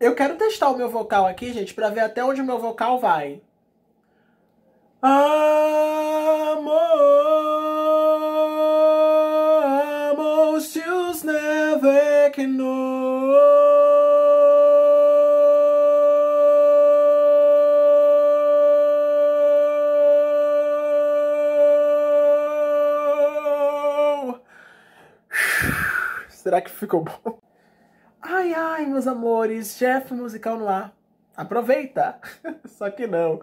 Eu quero testar o meu vocal aqui, gente, para ver até onde o meu vocal vai. Amor, amor, seus never que know. Será que ficou bom? Ai, ai, meus amores, chefe musical no ar. Aproveita! Só que não.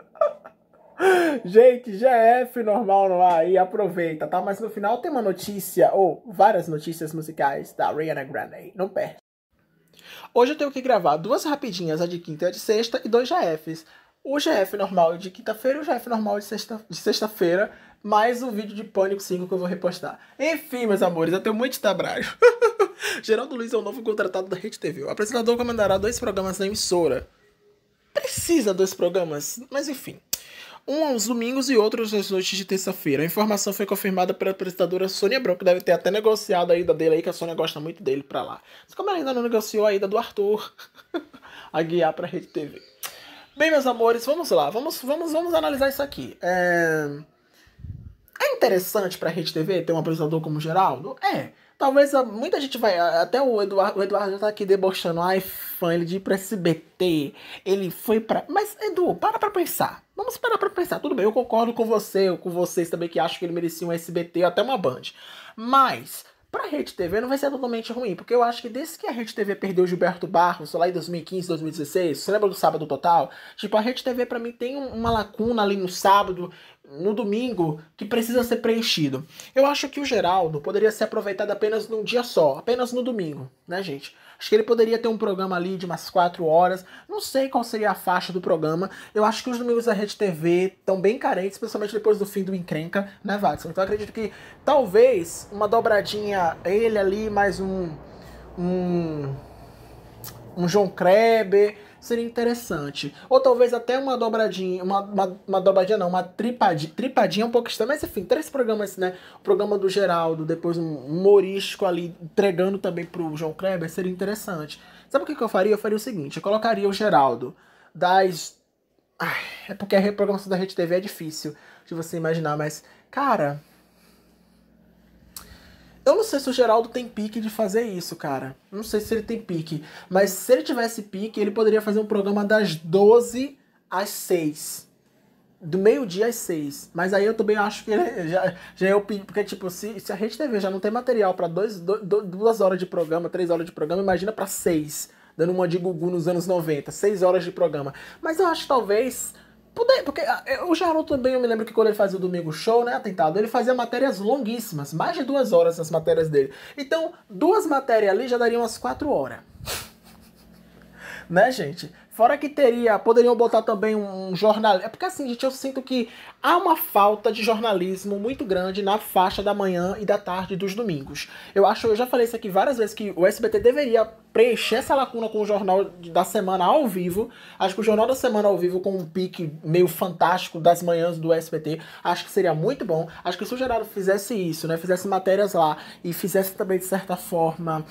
Gente, GF normal no ar e aproveita, tá? Mas no final tem uma notícia, ou várias notícias musicais da Rihanna Grande. Não perde. Hoje eu tenho que gravar duas rapidinhas, a de quinta e a de sexta, e dois GFs. O GF normal de quinta-feira e o GF normal de sexta-feira, de sexta mais o vídeo de Pânico 5 que eu vou repostar. Enfim, meus amores, eu tenho muito trabalho. Geraldo Luiz é o novo contratado da Rede TV. O apresentador comandará dois programas na emissora. Precisa dois programas, mas enfim. Um aos domingos e outro às noites de terça-feira. A informação foi confirmada pela apresentadora Sônia Branco. Deve ter até negociado a ida dele aí, que a Sônia gosta muito dele pra lá. Mas como ela ainda não negociou a ida do Arthur a guiar pra Rede TV. Bem, meus amores, vamos lá. Vamos, vamos, vamos analisar isso aqui. É... É interessante para a Rede TV ter um apresentador como Geraldo? É. Talvez ah, muita gente vai. Ah, até o Eduardo, o Eduardo já tá aqui debochando. Ai, fã, ele é de ir pra SBT. Ele foi pra. Mas, Edu, para pra pensar. Vamos parar pra pensar. Tudo bem, eu concordo com você, eu com vocês também que acham que ele merecia um SBT até uma Band. Mas. Pra Rede TV não vai ser totalmente ruim, porque eu acho que desde que a Rede TV perdeu Gilberto Barros lá em 2015, 2016, você lembra do sábado total? Tipo, a Rede TV pra mim tem uma lacuna ali no sábado no domingo que precisa ser preenchido. Eu acho que o Geraldo poderia ser aproveitado apenas num dia só, apenas no domingo, né, gente? Acho que ele poderia ter um programa ali de umas 4 horas. Não sei qual seria a faixa do programa. Eu acho que os domingos da Rede TV estão bem carentes, principalmente depois do fim do encrenca, né, Watson? Então acredito que talvez uma dobradinha ele ali, mais um. um. um João Kreber seria interessante. Ou talvez até uma dobradinha, uma, uma, uma dobradinha não, uma tripadinha, tripadinha um pouco estranha, mas enfim, três programas, né? O programa do Geraldo, depois um humorístico ali, entregando também pro João Kleber, seria interessante. Sabe o que, que eu faria? Eu faria o seguinte, eu colocaria o Geraldo das... Ai, é porque a reprogramação da Rede TV é difícil de você imaginar, mas, cara, eu não sei se o Geraldo tem pique de fazer isso, cara. Não sei se ele tem pique. Mas se ele tivesse pique, ele poderia fazer um programa das 12 às 6. Do meio-dia às 6. Mas aí eu também acho que ele já, já é eu Porque, tipo, se, se a Rede TV já não tem material pra dois, do, do, duas horas de programa, três horas de programa, imagina pra seis. Dando uma de Gugu nos anos 90. Seis horas de programa. Mas eu acho que talvez Poder, porque ah, o Jarot também, eu me lembro que quando ele fazia o Domingo Show, né, atentado, ele fazia matérias longuíssimas, mais de duas horas nas matérias dele. Então, duas matérias ali já dariam umas quatro horas né, gente? Fora que teria, poderiam botar também um, jornal. É porque assim, gente, eu sinto que há uma falta de jornalismo muito grande na faixa da manhã e da tarde dos domingos. Eu acho, eu já falei isso aqui várias vezes que o SBT deveria preencher essa lacuna com o jornal da semana ao vivo. Acho que o jornal da semana ao vivo com um pique meio fantástico das manhãs do SBT, acho que seria muito bom. Acho que se o Geraldo fizesse isso, né, fizesse matérias lá e fizesse também de certa forma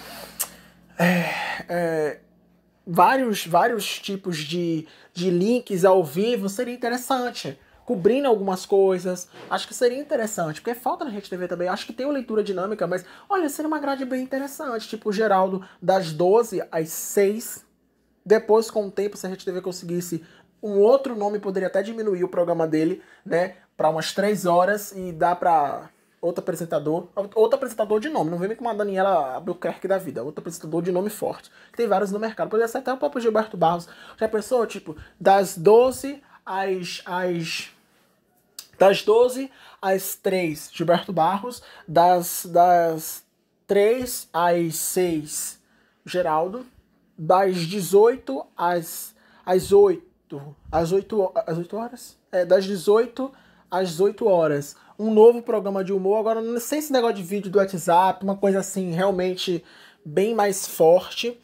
é, é vários, vários tipos de, de links ao vivo seria interessante. Cobrindo algumas coisas, acho que seria interessante, porque falta na Rede TV também. Acho que tem uma leitura dinâmica, mas olha, seria uma grade bem interessante. Tipo, Geraldo, das 12 às 6. Depois, com o tempo, se a Rede TV conseguisse um outro nome, poderia até diminuir o programa dele, né, para umas 3 horas e dá para outro apresentador, outro apresentador de nome, não vem com uma Daniela Albuquerque da vida, outro apresentador de nome forte, que tem vários no mercado. Poderia ser é, até o próprio Gilberto Barros. Já pensou, tipo, das 12 às. às das 12 às 3, Gilberto Barros, das, das 3 às 6, Geraldo, das 18 às, às 8, às 8, às 8 horas? É, das 18 às 8 horas, um novo programa de humor, agora sem esse negócio de vídeo do WhatsApp, uma coisa assim realmente bem mais forte.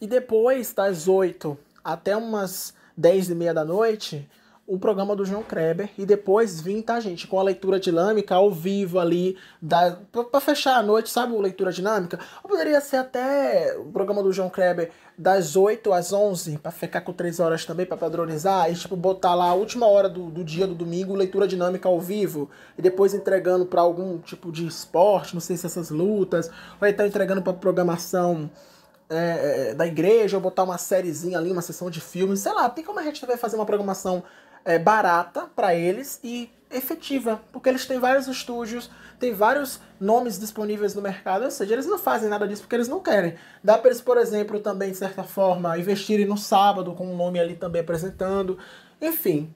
E depois das 8 até umas 10 e meia da noite, o programa do João Kreber e depois vim, tá, gente, com a leitura dinâmica ao vivo ali, da, pra, pra fechar a noite, sabe, leitura dinâmica? Ou poderia ser até o programa do João Kreber das 8 às 11, pra ficar com 3 horas também, pra padronizar, e tipo, botar lá a última hora do, do dia do domingo, leitura dinâmica ao vivo, e depois entregando pra algum tipo de esporte, não sei se essas lutas, ou então entregando pra programação. É, é, é da igreja, ou botar uma sériezinha ali, uma sessão de filmes, sei lá, tem como a gente vai fazer uma programação é, barata para eles e efetiva, porque eles têm vários estúdios, têm vários nomes disponíveis no mercado, ou seja, eles não fazem nada disso porque eles não querem. Dá para eles, por exemplo, também, de certa forma, investirem no sábado com um nome ali também apresentando. Enfim,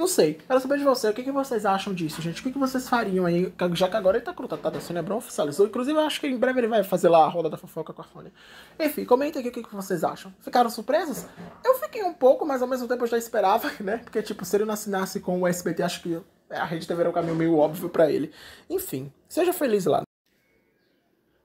não sei. Quero saber de você. O que, que vocês acham disso, gente? O que, que vocês fariam aí? Já que agora ele tá tá tá Sônia Abrão é oficializou. Inclusive, eu acho que em breve ele vai fazer lá a roda da fofoca com a Sônia. Enfim, comenta aqui o que, que vocês acham. Ficaram surpresos? Eu fiquei um pouco, mas ao mesmo tempo eu já esperava, né? Porque, tipo, se ele não assinasse com o SBT, acho que a Rede teve um caminho meio óbvio para ele. Enfim, seja feliz lá.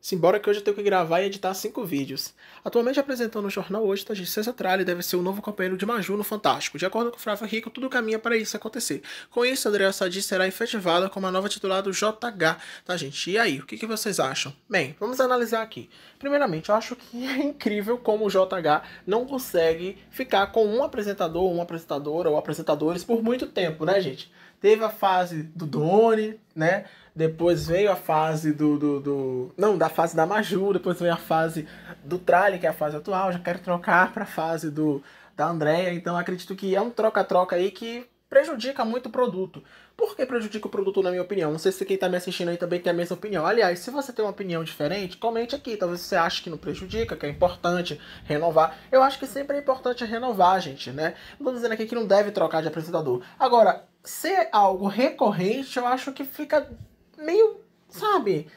Simbora que hoje eu tenho que gravar e editar cinco vídeos. Atualmente apresentando no jornal hoje, Tajin tá, César Tralli deve ser o novo companheiro de Maju no Fantástico. De acordo com o Frafa Rico, tudo caminha para isso acontecer. Com isso, Andréa Sadi será efetivada como a nova titular do JH, tá gente? E aí, o que, que vocês acham? Bem, vamos analisar aqui. Primeiramente, eu acho que é incrível como o JH não consegue ficar com um apresentador, uma apresentadora ou apresentadores por muito tempo, né gente? Teve a fase do Doni, né? Depois veio a fase do, do, do, Não, da fase da Maju, depois veio a fase do Tralli, que é a fase atual. Já quero trocar para a fase do, da Andrea. Então acredito que é um troca-troca aí que prejudica muito o produto. Por que prejudica o produto, na minha opinião? Não sei se quem está me assistindo aí também tem a mesma opinião. Aliás, se você tem uma opinião diferente, comente aqui. Talvez você ache que não prejudica, que é importante renovar. Eu acho que sempre é importante renovar, gente, né? Não tô dizendo aqui que não deve trocar de apresentador. Agora, ser algo recorrente, eu acho que fica meio, sabe,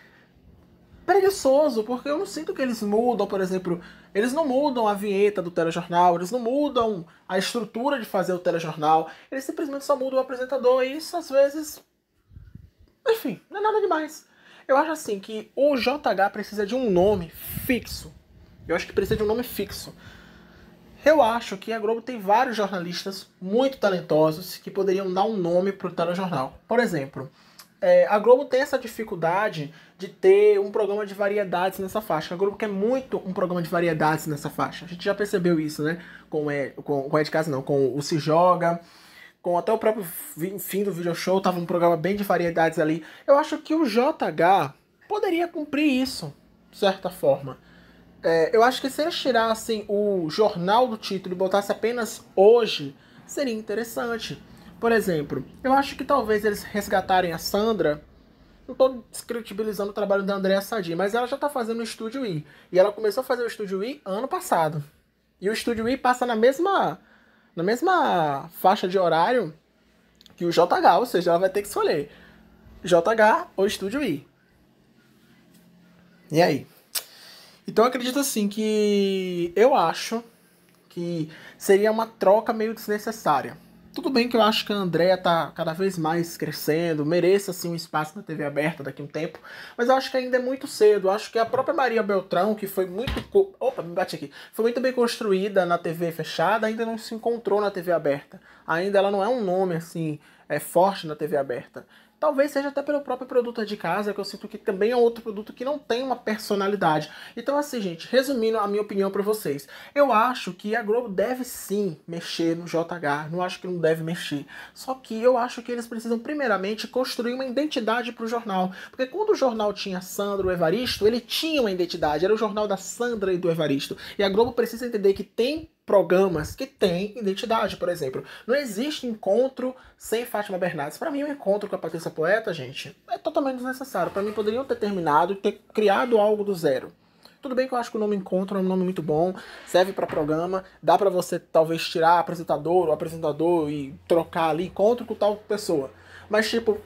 preguiçoso, porque eu não sinto que eles mudam, por exemplo, eles não mudam a vinheta do telejornal, eles não mudam a estrutura de fazer o telejornal, eles simplesmente só mudam o apresentador e isso às vezes. Enfim, não é nada demais. Eu acho assim que o JH precisa de um nome fixo. Eu acho que precisa de um nome fixo. Eu acho que a Globo tem vários jornalistas muito talentosos que poderiam dar um nome para o telejornal. Por exemplo, é, a Globo tem essa dificuldade de ter um programa de variedades nessa faixa. A Globo quer muito um programa de variedades nessa faixa. A gente já percebeu isso, né? Com, é, com, com casa não, com o Se Joga, com até o próprio fim do video show, tava um programa bem de variedades ali. Eu acho que o JH poderia cumprir isso, de certa forma. É, eu acho que se eles tirassem o jornal do título e botassem apenas hoje, seria interessante por exemplo, eu acho que talvez eles resgatarem a Sandra. Não estou descritibilizando o trabalho da Andrea Sadi, mas ela já está fazendo o Estúdio I. E ela começou a fazer o Estúdio I ano passado. E o Estúdio I passa na mesma, na mesma faixa de horário que o JH, ou seja, ela vai ter que escolher JH ou Estúdio I. E aí? Então eu acredito assim que eu acho que seria uma troca meio desnecessária tudo bem que eu acho que a Andréia tá cada vez mais crescendo, merece assim um espaço na TV aberta daqui a um tempo, mas eu acho que ainda é muito cedo. Eu acho que a própria Maria Beltrão, que foi muito. Opa, me bate aqui. Foi muito bem construída na TV fechada, ainda não se encontrou na TV aberta. Ainda ela não é um nome assim é forte na TV aberta. Talvez seja até pelo próprio produto de casa, que eu sinto que também é outro produto que não tem uma personalidade. Então, assim, gente, resumindo a minha opinião para vocês, eu acho que a Globo deve sim mexer no JH, não acho que não deve mexer. Só que eu acho que eles precisam, primeiramente, construir uma identidade para o jornal. Porque quando o jornal tinha Sandra e o Evaristo, ele tinha uma identidade, era o jornal da Sandra e do Evaristo. E a Globo precisa entender que tem programas que têm identidade, por exemplo. Não existe encontro sem Fátima Bernardes. Para mim, o um encontro com a Patrícia Poeta, gente, é totalmente desnecessário. Para mim, poderiam ter terminado, ter criado algo do zero. Tudo bem que eu acho que o nome Encontro é um nome muito bom, serve para programa, dá para você talvez tirar apresentador ou apresentador e trocar ali encontro com tal pessoa. Mas tipo,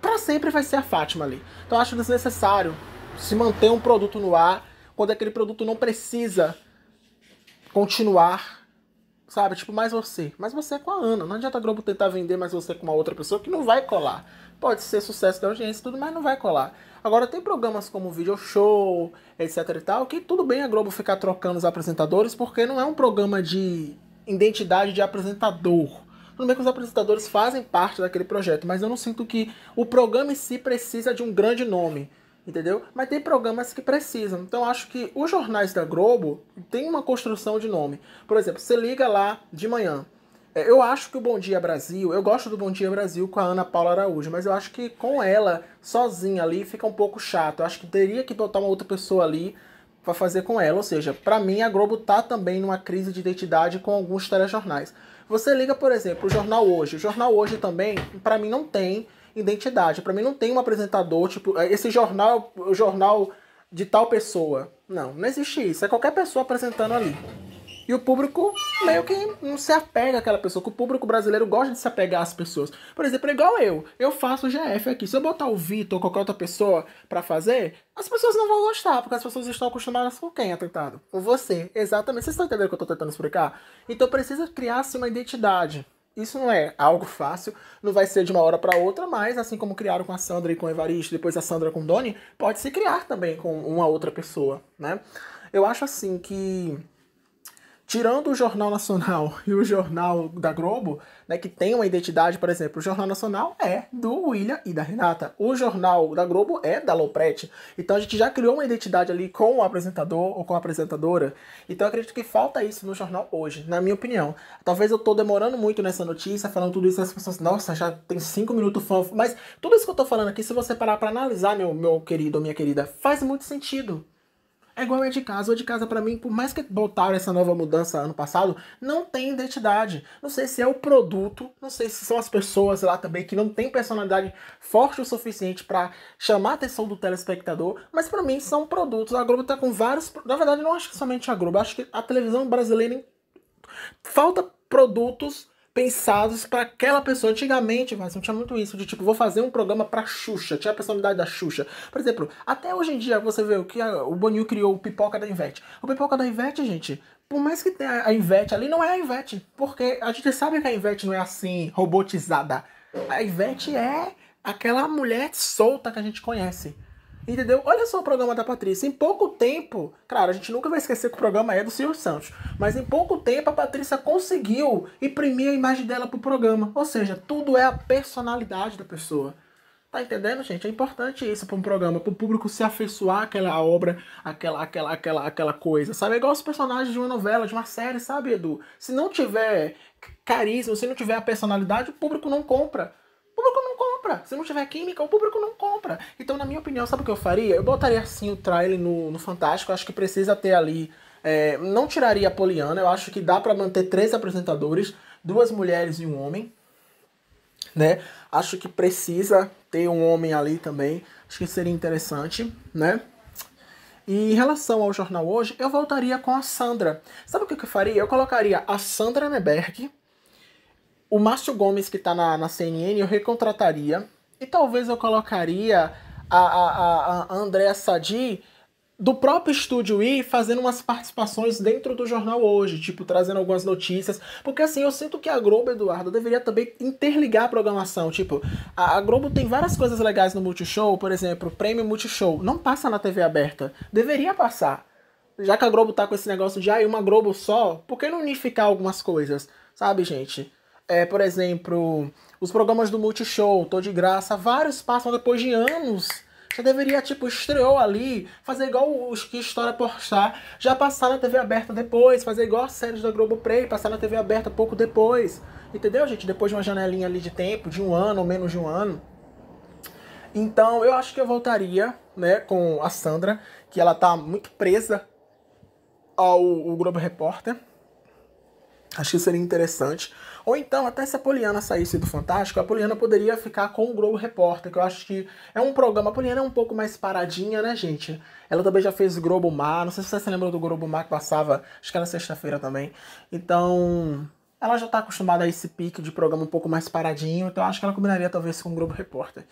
para sempre vai ser a Fátima ali. Então eu acho desnecessário se manter um produto no ar quando aquele produto não precisa continuar, sabe? Tipo, mais você. Mas você é com a Ana. Não adianta a Globo tentar vender mais você com uma outra pessoa que não vai colar. Pode ser sucesso da audiência e tudo, mas não vai colar. Agora, tem programas como Video Show, etc e tal, que tudo bem a Globo ficar trocando os apresentadores, porque não é um programa de identidade de apresentador. Tudo bem que os apresentadores fazem parte daquele projeto, mas eu não sinto que o programa em si precisa de um grande nome entendeu? Mas tem programas que precisam. Então acho que os jornais da Globo têm uma construção de nome. Por exemplo, você liga lá de manhã. É, eu acho que o Bom Dia Brasil, eu gosto do Bom Dia Brasil com a Ana Paula Araújo, mas eu acho que com ela sozinha ali fica um pouco chato. Eu acho que teria que botar uma outra pessoa ali para fazer com ela. Ou seja, para mim a Globo tá também numa crise de identidade com alguns telejornais. Você liga, por exemplo, o Jornal Hoje. O Jornal Hoje também, para mim, não tem identidade. Para mim não tem um apresentador, tipo, é, esse jornal, o jornal de tal pessoa. Não, não existe isso. É qualquer pessoa apresentando ali. E o público meio que não se apega àquela pessoa, que o público brasileiro gosta de se apegar às pessoas. Por exemplo, é igual eu, eu faço o GF aqui. Se eu botar o Vitor ou qualquer outra pessoa para fazer, as pessoas não vão gostar, porque as pessoas estão acostumadas com quem, atentado? Com você. Exatamente. Vocês estão entendendo o que eu tô tentando explicar? Então precisa criar-se uma identidade isso não é algo fácil, não vai ser de uma hora para outra, mas assim como criaram com a Sandra e com o Evaristo, depois a Sandra com o Doni, pode se criar também com uma outra pessoa, né? Eu acho assim que tirando o Jornal Nacional e o Jornal da Globo, né, que tem uma identidade, por exemplo, o Jornal Nacional é do William e da Renata, o Jornal da Globo é da Loprete. Então a gente já criou uma identidade ali com o apresentador ou com a apresentadora. Então acredito que falta isso no jornal hoje, na minha opinião. Talvez eu tô demorando muito nessa notícia, falando tudo isso, as pessoas, nossa, já tem cinco minutos Mas tudo isso que eu tô falando aqui, se você parar para analisar, meu, meu querido ou minha querida, faz muito sentido. É igual é de casa. O de casa, para mim, por mais que botaram essa nova mudança ano passado, não tem identidade. Não sei se é o produto, não sei se são as pessoas lá também que não tem personalidade forte o suficiente para chamar a atenção do telespectador, mas para mim são produtos. A Globo tá com vários. Na verdade, não acho que somente a Globo, acho que a televisão brasileira. Falta produtos pensados para aquela pessoa. Antigamente, mas não tinha muito isso, de tipo, vou fazer um programa pra Xuxa, tinha a personalidade da Xuxa. Por exemplo, até hoje em dia você vê o que a, o Boninho criou o Pipoca da Ivete. O Pipoca da Ivete, gente, por mais que tenha a Ivete ali, não é a Ivete. Porque a gente sabe que a Ivete não é assim, robotizada. A Ivete é aquela mulher solta que a gente conhece. Entendeu? Olha só o programa da Patrícia. Em pouco tempo, claro, a gente nunca vai esquecer que o programa é do Silvio Santos, mas em pouco tempo a Patrícia conseguiu imprimir a imagem dela pro programa. Ou seja, tudo é a personalidade da pessoa. Tá entendendo, gente? É importante isso para um programa, para o público se afeiçoar àquela obra, aquela, aquela, aquela, aquela coisa, sabe? É igual os personagens de uma novela, de uma série, sabe, Edu? Se não tiver carisma, se não tiver a personalidade, o público não compra. O público não compra. Se não tiver química, o público não compra. Então, na minha opinião, sabe o que eu faria? Eu botaria assim o trailer no, no Fantástico. Eu acho que precisa ter ali. É, não tiraria a Poliana. Eu acho que dá para manter três apresentadores, duas mulheres e um homem. Né? Acho que precisa ter um homem ali também. Acho que seria interessante, né? E em relação ao jornal hoje, eu voltaria com a Sandra. Sabe o que eu faria? Eu colocaria a Sandra Neberg o Márcio Gomes, que está na, na CNN, eu recontrataria. E talvez eu colocaria a, a, a Andréa Sadi do próprio estúdio ir fazendo umas participações dentro do jornal hoje, tipo trazendo algumas notícias, porque assim eu sinto que a Globo, Eduardo, deveria também interligar a programação. Tipo, a, a Globo tem várias coisas legais no Multishow, por exemplo, o prêmio Multishow não passa na TV aberta, deveria passar. Já que a Globo tá com esse negócio de ah, uma Globo só, por que não unificar algumas coisas, sabe, gente? é, por exemplo, os programas do Multishow, Tô de Graça, vários passam depois de anos. Já deveria, tipo, estreou ali, fazer igual os que História postar, já passar na TV aberta depois, fazer igual as séries da Globoplay, passar na TV aberta pouco depois. Entendeu, gente? Depois de uma janelinha ali de tempo, de um ano ou menos de um ano. Então, eu acho que eu voltaria, né, com a Sandra, que ela tá muito presa ao, ao Globo Repórter. Acho que seria interessante. Ou então, até se a Poliana saísse do Fantástico, a Poliana poderia ficar com o Globo Repórter, que eu acho que é um programa. A Poliana é um pouco mais paradinha, né, gente? Ela também já fez Globo Mar, não sei se você se lembra do Globo Mar que passava, acho que era sexta-feira também. Então, ela já está acostumada a esse pique de programa um pouco mais paradinho, então acho que ela combinaria talvez com o Globo Repórter.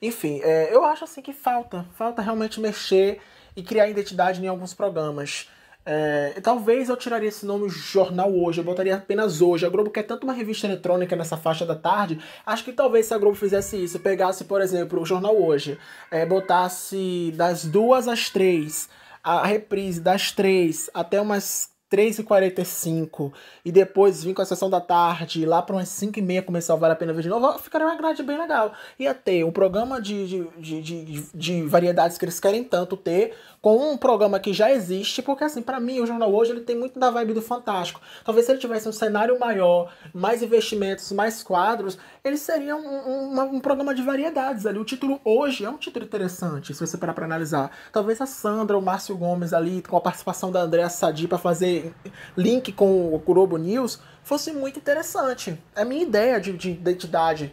Enfim, é, eu acho assim que falta, falta realmente mexer e criar identidade em alguns programas. É, talvez eu tiraria esse nome jornal hoje, eu botaria apenas hoje. A Globo quer tanto uma revista eletrônica nessa faixa da tarde. Acho que talvez se a Globo fizesse isso, pegasse, por exemplo, o jornal hoje, é, botasse das duas às três, a reprise das três até umas 3h45 e depois vim com a sessão da tarde, lá para umas 5h30 começar o Vale a Pena Ver de novo, ficaria uma grade bem legal. Ia ter um programa de, de, de, de, variedades que eles querem tanto ter, com um programa que já existe, porque assim, para mim, o Jornal Hoje ele tem muito da vibe do Fantástico. Talvez se ele tivesse um cenário maior, mais investimentos, mais quadros, ele seria um, um, um programa de variedades ali. O título hoje é um título interessante, se você parar para analisar. Talvez a Sandra, o Márcio Gomes ali, com a participação da Andréa Sadi para fazer link com o Kurobo News fosse muito interessante. É a minha ideia de, de identidade,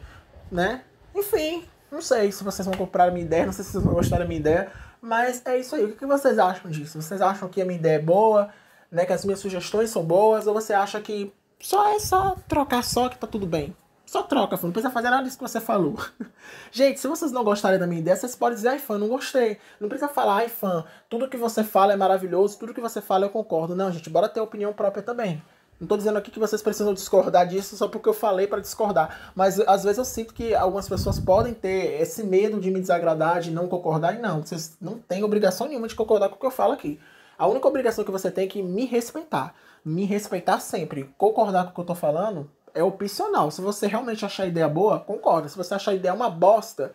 né? Enfim, não sei se vocês vão comprar a minha ideia, não sei se vocês vão gostar da minha ideia, mas é isso aí. O que vocês acham disso? Vocês acham que a minha ideia é boa, né? Que as minhas sugestões são boas, ou você acha que só é só trocar só que tá tudo bem? Só troca, fã. Não precisa fazer nada disso que você falou. Gente, se vocês não gostarem da minha ideia, vocês podem dizer, ai, fã, não gostei. Não precisa falar, ai, fã, tudo que você fala é maravilhoso, tudo que você fala eu concordo. Não, gente, bora ter opinião própria também. Não tô dizendo aqui que vocês precisam discordar disso só porque eu falei para discordar. Mas às vezes eu sinto que algumas pessoas podem ter esse medo de me desagradar, de não concordar. E não, vocês não têm obrigação nenhuma de concordar com o que eu falo aqui. A única obrigação que você tem é que me respeitar. Me respeitar sempre. Concordar com o que eu tô falando, é opcional. Se você realmente achar a ideia boa, concorda. Se você achar a ideia uma bosta,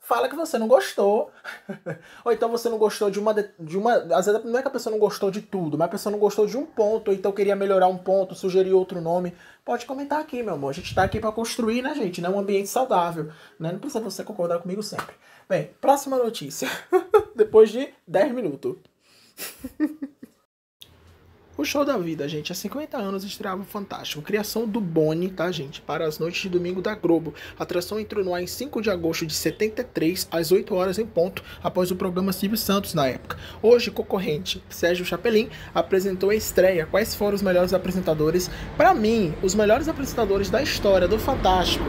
fala que você não gostou. ou então você não gostou de uma, de uma. Às vezes não é que a pessoa não gostou de tudo, mas a pessoa não gostou de um ponto, ou então queria melhorar um ponto, sugerir outro nome. Pode comentar aqui, meu amor. A gente tá aqui para construir, né, gente? Né? Um ambiente saudável. Né? Não precisa você concordar comigo sempre. Bem, próxima notícia. Depois de 10 minutos. O show da vida, gente, há 50 anos estreava o Fantástico. Criação do Boni, tá, gente? Para as noites de domingo da Globo. A atração entrou no ar em 5 de agosto de 73, às 8 horas em ponto, após o programa Silvio Santos na época. Hoje, concorrente Sérgio Chapelin apresentou a estreia. Quais foram os melhores apresentadores? Para mim, os melhores apresentadores da história do Fantástico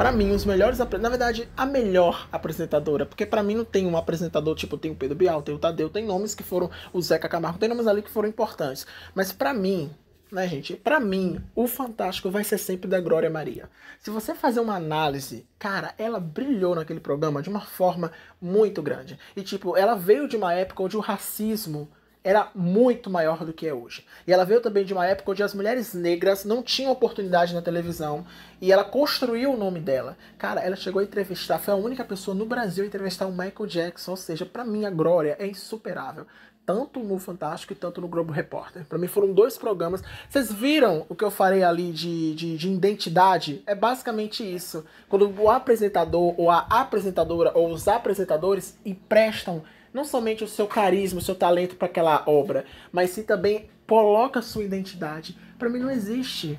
para mim, os melhores. Na verdade, a melhor apresentadora. Porque para mim não tem um apresentador, tipo, tem o Pedro Bial, tem o Tadeu, tem nomes que foram. O Zeca Camargo, tem nomes ali que foram importantes. Mas para mim, né, gente? Para mim, o fantástico vai ser sempre da Glória Maria. Se você fazer uma análise, cara, ela brilhou naquele programa de uma forma muito grande. E tipo, ela veio de uma época onde o racismo era muito maior do que é hoje. E ela veio também de uma época onde as mulheres negras não tinham oportunidade na televisão e ela construiu o nome dela. Cara, ela chegou a entrevistar, foi a única pessoa no Brasil a entrevistar o Michael Jackson, ou seja, para mim a glória é insuperável. Tanto no Fantástico e tanto no Globo Repórter. Para mim foram dois programas. Vocês viram o que eu falei ali de, de, de identidade? É basicamente isso. Quando o apresentador ou a apresentadora ou os apresentadores emprestam não somente o seu carisma, o seu talento para aquela obra, mas se também coloca a sua identidade. Para mim não existe.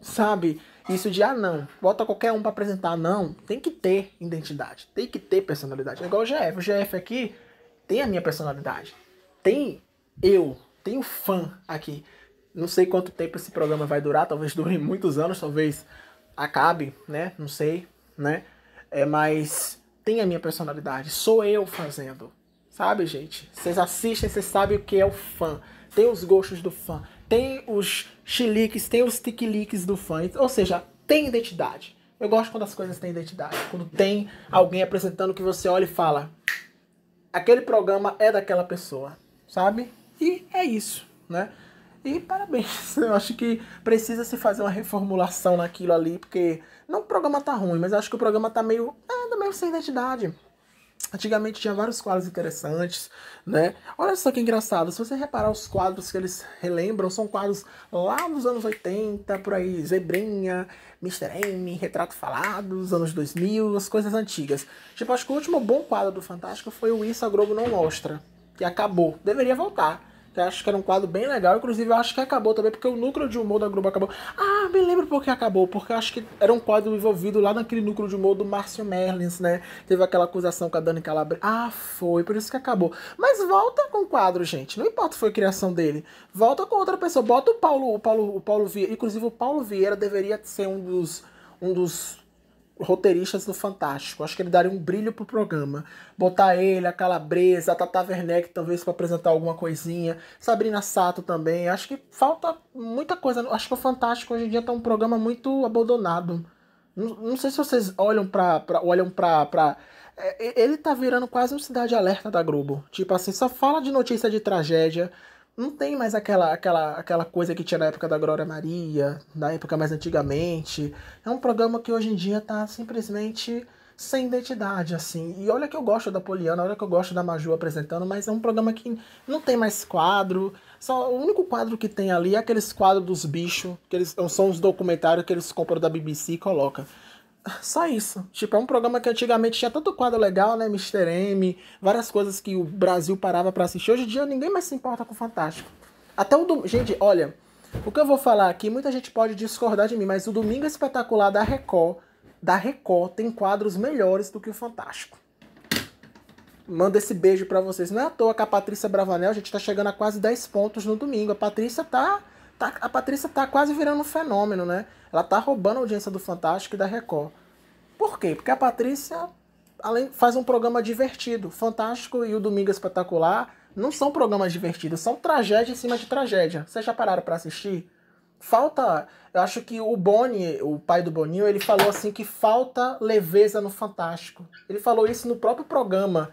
Sabe? Isso de ah não, bota qualquer um para apresentar, não, tem que ter identidade, tem que ter personalidade. É igual o GF, o GF aqui tem a minha personalidade. Tem eu, tem o fã aqui. Não sei quanto tempo esse programa vai durar, talvez dure muitos anos, talvez acabe, né? Não sei, né? É, mas tem a minha personalidade. Sou eu fazendo. Sabe, gente? Vocês assistem, vocês sabem o que é o fã. Tem os gostos do fã. Tem os chiliques, tem os tiquiliques do fã. Ou seja, tem identidade. Eu gosto quando as coisas têm identidade. Quando tem alguém apresentando que você olha e fala: aquele programa é daquela pessoa, sabe? E é isso, né? E parabéns. Eu acho que precisa se fazer uma reformulação naquilo ali, porque não o programa tá ruim, mas acho que o programa tá meio, é, tá meio sem identidade. Antigamente tinha vários quadros interessantes, né? Olha só que engraçado, se você reparar os quadros que eles relembram, são quadros lá dos anos 80, por aí, Zebrinha, Mr. M, Retrato Falado, dos anos 2000, as coisas antigas. Tipo, acho que o último bom quadro do Fantástico foi o Isso a Globo Não Mostra, que acabou, deveria voltar. Eu acho que era um quadro bem legal. Inclusive, eu acho que acabou também, porque o núcleo de humor da Globo acabou. Ah, me lembro porque acabou, porque eu acho que era um quadro envolvido lá naquele núcleo de humor do Márcio Merlins, né? Teve aquela acusação com a Dani Calabre. Ah, foi, por isso que acabou. Mas volta com o quadro, gente. Não importa se foi criação dele. Volta com outra pessoa. Bota o Paulo, o Paulo, o Paulo Vieira. Inclusive, o Paulo Vieira deveria ser um dos. Um dos roteiristas do Fantástico. Acho que ele daria um brilho pro programa. Botar ele, a Calabresa, a Tata Werneck, talvez para apresentar alguma coisinha. Sabrina Sato também. Acho que falta muita coisa. Acho que o Fantástico hoje em dia tá um programa muito abandonado. Não, não sei se vocês olham pra. pra olham pra, pra é, ele tá virando quase um Cidade Alerta da Globo. Tipo assim, só fala de notícia de tragédia, não tem mais aquela, aquela, aquela coisa que tinha na época da Glória Maria, na época mais antigamente. É um programa que hoje em dia tá simplesmente sem identidade, assim. E olha que eu gosto da Poliana, olha que eu gosto da Maju apresentando, mas é um programa que não tem mais quadro. Só, o único quadro que tem ali é aqueles quadros dos bichos, que eles são os documentários que eles compram da BBC e colocam. Só isso. Tipo, é um programa que antigamente tinha tanto quadro legal, né? Mr. M, várias coisas que o Brasil parava para assistir. Hoje em dia ninguém mais se importa com o Fantástico. Até o domingo. Gente, olha, o que eu vou falar aqui, muita gente pode discordar de mim, mas o Domingo Espetacular da Record, da Record, tem quadros melhores do que o Fantástico. Manda esse beijo para vocês. Não é à toa que a Patrícia Bravanel, a gente tá chegando a quase 10 pontos no domingo. A Patrícia tá Tá, a Patrícia tá quase virando um fenômeno, né? Ela tá roubando a audiência do Fantástico e da Record. Por quê? Porque a Patrícia além, faz um programa divertido. Fantástico e o Domingo Espetacular não são programas divertidos, são tragédia em cima de tragédia. Vocês já pararam para assistir? Falta. Eu acho que o Boni, o pai do Boninho, ele falou assim que falta leveza no Fantástico. Ele falou isso no próprio programa,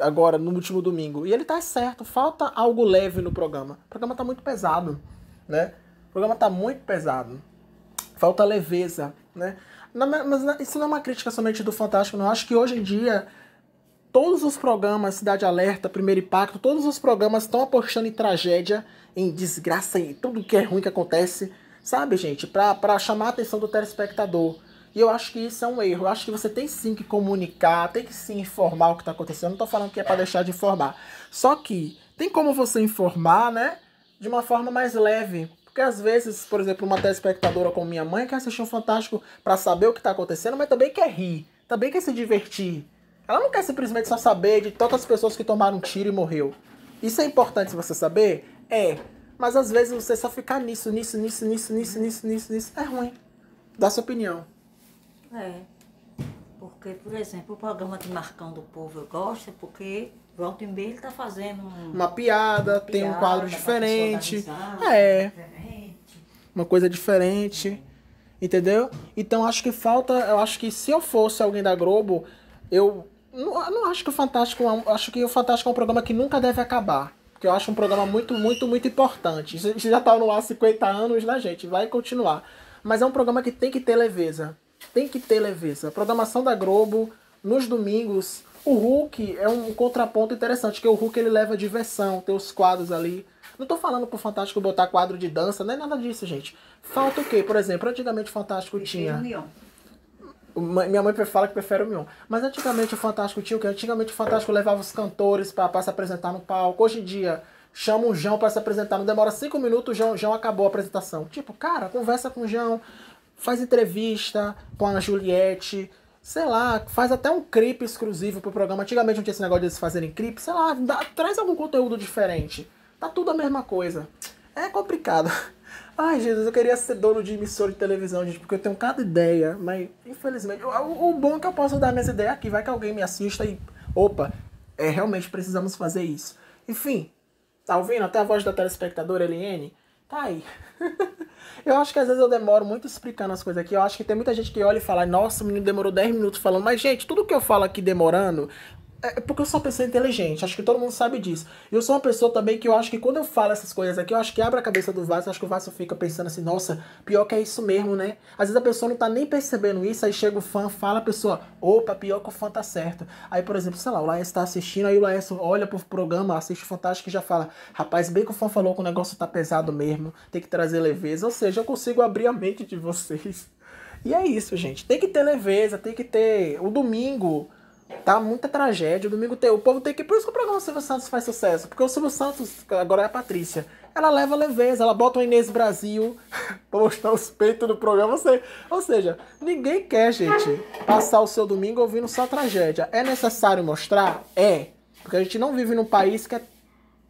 agora, no último domingo. E ele tá certo, falta algo leve no programa. O programa tá muito pesado né? O programa está muito pesado. Falta leveza, né? mas isso não é uma crítica somente do Fantástico, não. Eu acho que hoje em dia todos os programas, Cidade Alerta, Primeiro Impacto, todos os programas estão apostando em tragédia, em desgraça, em tudo que é ruim que acontece, sabe, gente? Para chamar a atenção do telespectador. E eu acho que isso é um erro. Eu acho que você tem sim que comunicar, tem que sim informar o que está acontecendo. Eu não estou falando que é para é. deixar de informar. Só que tem como você informar, né? de uma forma mais leve. Porque às vezes, por exemplo, uma telespectadora como minha mãe quer assistir um Fantástico para saber o que está acontecendo, mas também quer rir, também quer se divertir. Ela não quer simplesmente só saber de todas as pessoas que tomaram um tiro e morreu. Isso é importante você saber? É. Mas às vezes você só ficar nisso, nisso, nisso, nisso, nisso, nisso, nisso, nisso, é ruim. Dá sua opinião. É. Porque, por exemplo, o programa de Marcão do Povo eu gosto é porque Volta em B, ele tá fazendo um... uma piada, uma tem um quadro diferente. Ah, é. Diferente. Uma coisa diferente. É. Entendeu? Então acho que falta. Eu acho que se eu fosse alguém da Globo, eu. Não, não acho que o Fantástico. É acho que o Fantástico é um programa que nunca deve acabar. Porque eu acho um programa muito, muito, muito importante. Isso já tá no ar há 50 anos, né, gente? Vai continuar. Mas é um programa que tem que ter leveza. Tem que ter leveza. A programação da Globo, nos domingos, o Hulk é um contraponto interessante, que o Hulk ele leva diversão, tem os quadros ali. Não tô falando pro Fantástico botar quadro de dança, não é nada disso, gente. Falta o quê? Por exemplo, antigamente o Fantástico tinha. Minha mãe fala que prefere o Mion. Mas antigamente o Fantástico tinha o quê? Antigamente o Fantástico levava os cantores para se apresentar no palco. Hoje em dia, chama o João para se apresentar. Não demora cinco minutos, o João, João acabou a apresentação. Tipo, cara, conversa com o João, faz entrevista com a Juliette, sei lá, faz até um clipe exclusivo pro programa. Antigamente não tinha esse negócio de eles fazerem clipe, sei lá, dá, traz algum conteúdo diferente. Tá tudo a mesma coisa. É complicado. Ai, Jesus, eu queria ser dono de emissora de televisão, gente, porque eu tenho cada ideia, mas infelizmente. O, o bom é que eu posso dar minhas ideias aqui, vai que alguém me assista e. Opa, é, realmente precisamos fazer isso. Enfim, tá ouvindo? Até a voz da telespectadora Eliane tá aí. eu acho que às vezes eu demoro muito explicando as coisas aqui. Eu acho que tem muita gente que olha e fala, nossa, o menino demorou 10 minutos falando. Mas, gente, tudo que eu falo aqui demorando é, é porque eu sou uma pessoa inteligente, acho que todo mundo sabe disso. Eu sou uma pessoa também que eu acho que quando eu falo essas coisas aqui, eu acho que abre a cabeça do Vasco, acho que o Vasco fica pensando assim, nossa, pior que é isso mesmo, né? Às vezes a pessoa não tá nem percebendo isso, aí chega o fã, fala a pessoa, opa, pior que o fã tá certo. Aí, por exemplo, sei lá, o Laércio tá assistindo, aí o Laércio olha pro programa, assiste o Fantástico e já fala, rapaz, bem que o fã falou que o negócio tá pesado mesmo, tem que trazer leveza. Ou seja, eu consigo abrir a mente de vocês. E é isso, gente. Tem que ter leveza, tem que ter. O domingo Tá muita tragédia. O domingo tem. O povo tem que. Por isso que o programa Silvio Santos faz sucesso. Porque o Silvio Santos, agora é a Patrícia. Ela leva leveza, ela bota o Inês Brasil pra mostrar os peitos do programa. Você, ou seja, ninguém quer, gente, passar o seu domingo ouvindo só tragédia. É necessário mostrar? É. Porque a gente não vive num país que é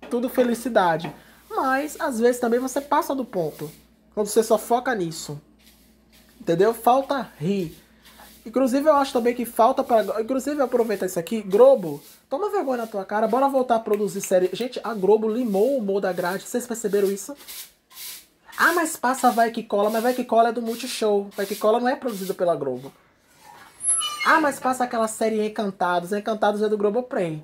tudo felicidade. Mas, às vezes, também você passa do ponto. Quando você só foca nisso. Entendeu? Falta rir Inclusive, eu acho também que falta para. Inclusive, aproveitar isso aqui. Globo, toma vergonha na tua cara. Bora voltar a produzir série. Gente, a Globo limou o humor da grade. Vocês perceberam isso? Ah, mas passa Vai Que Cola. Mas Vai Que Cola é do Multishow. Vai Que Cola não é produzido pela Globo. Ah, mas passa aquela série Encantados. Encantados é do Globoplay.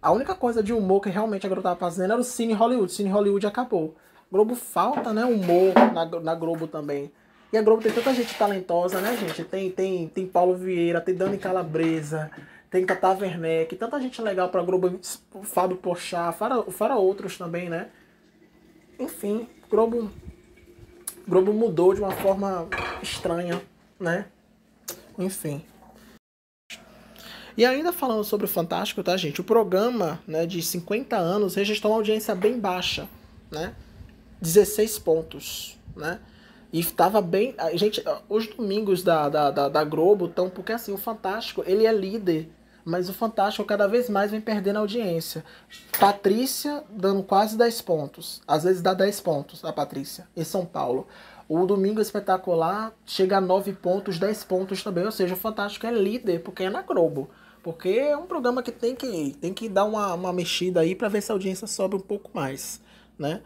A única coisa de humor que realmente a Globo tava fazendo era o Cine Hollywood. Cine Hollywood acabou. Globo falta, né? Humor na, na Globo também. E a Globo tem tanta gente talentosa, né, gente? Tem, tem, tem Paulo Vieira, tem Dani Calabresa, tem Tata Werneck, tanta gente legal pra Globo, Fábio Pochá, fora, fora outros também, né? Enfim, Globo, Globo mudou de uma forma estranha, né? Enfim. E ainda falando sobre o Fantástico, tá, gente? O programa né, de 50 anos registrou uma audiência bem baixa, né? 16 pontos, né? E estava bem. Gente, os domingos da, da, da, da Globo estão. Porque assim, o Fantástico, ele é líder. Mas o Fantástico cada vez mais vem perdendo audiência. Patrícia dando quase 10 pontos. Às vezes dá 10 pontos a Patrícia, em São Paulo. O Domingo Espetacular chega a 9 pontos, 10 pontos também. Ou seja, o Fantástico é líder, porque é na Globo. Porque é um programa que tem que, tem que dar uma, uma mexida aí para ver se a audiência sobe um pouco mais, né?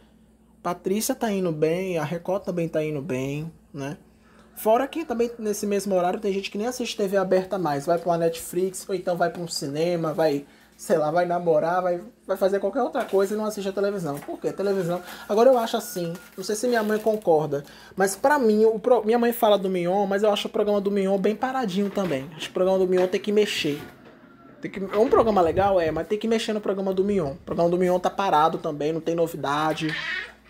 Patrícia tá indo bem, a Record também tá indo bem, né? Fora que também nesse mesmo horário tem gente que nem assiste TV aberta mais, vai pra uma Netflix, ou então vai pra um cinema, vai, sei lá, vai namorar, vai, vai fazer qualquer outra coisa e não assiste a televisão. Por quê? Televisão. Agora eu acho assim, não sei se minha mãe concorda, mas para mim, o pro... minha mãe fala do Mion, mas eu acho o programa do Mion bem paradinho também. Acho que o programa do Mion tem que mexer. Tem que... É um programa legal, é, mas tem que mexer no programa do Mion. O programa do Mion tá parado também, não tem novidade.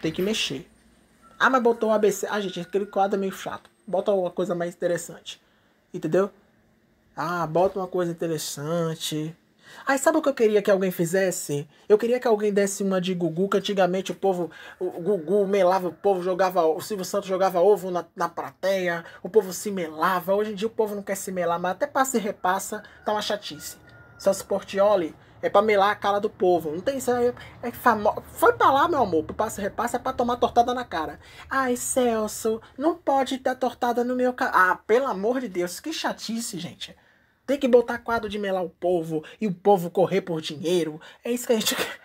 Tem que mexer. Ah, mas botou o ABC. Ah, gente, aquele quadro é meio chato. Bota uma coisa mais interessante. Entendeu? Ah, bota uma coisa interessante. Aí sabe o que eu queria que alguém fizesse? Eu queria que alguém desse uma de Gugu, que antigamente o povo, o Gugu melava o povo, jogava, o Silvio Santos jogava ovo na, na plateia, o povo se melava. Hoje em dia o povo não quer se melar, mas até passa e repassa, tá uma chatice. só se Portioli é pra melar a cara do povo. Não tem isso aí. É famo... Foi pra lá, meu amor, pro passo repasse é pra tomar tortada na cara. Ai, Celso, não pode dar tortada no meu cara. Ah, pelo amor de Deus, que chatice, gente. Tem que botar quadro de melar o povo e o povo correr por dinheiro. É isso que a gente quer.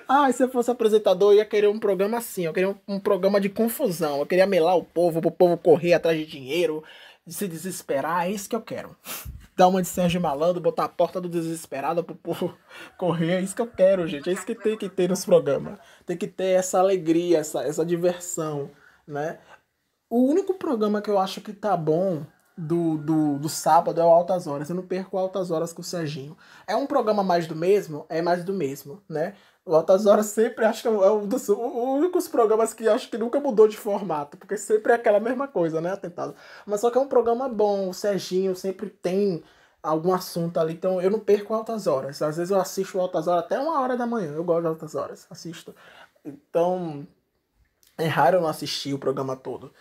Ai, se eu fosse apresentador, eu ia querer um programa assim. Eu queria um, um programa de confusão. Eu queria melar o povo, pro povo correr atrás de dinheiro, se desesperar. É isso que eu quero dar uma de Sérgio Malandro, botar a porta do desesperado pro povo correr. É isso que eu quero, gente. É isso que tem que ter nos programas. Tem que ter essa alegria, essa, essa diversão, né? O único programa que eu acho que tá bom do, do, do sábado é o Altas Horas. Eu não perco Altas Horas com o Serginho. É um programa mais do mesmo? É mais do mesmo, né? O Altas sempre acho que é um é dos únicos programas que acho que nunca mudou de formato, porque sempre é aquela mesma coisa, né, atentado. Mas só que é um programa bom, o Serginho sempre tem algum assunto ali, então eu não perco Altas Horas. Às vezes eu assisto Altas Horas até uma hora da manhã, eu gosto de Altas Horas, assisto. Então, é raro eu não assistir o programa todo.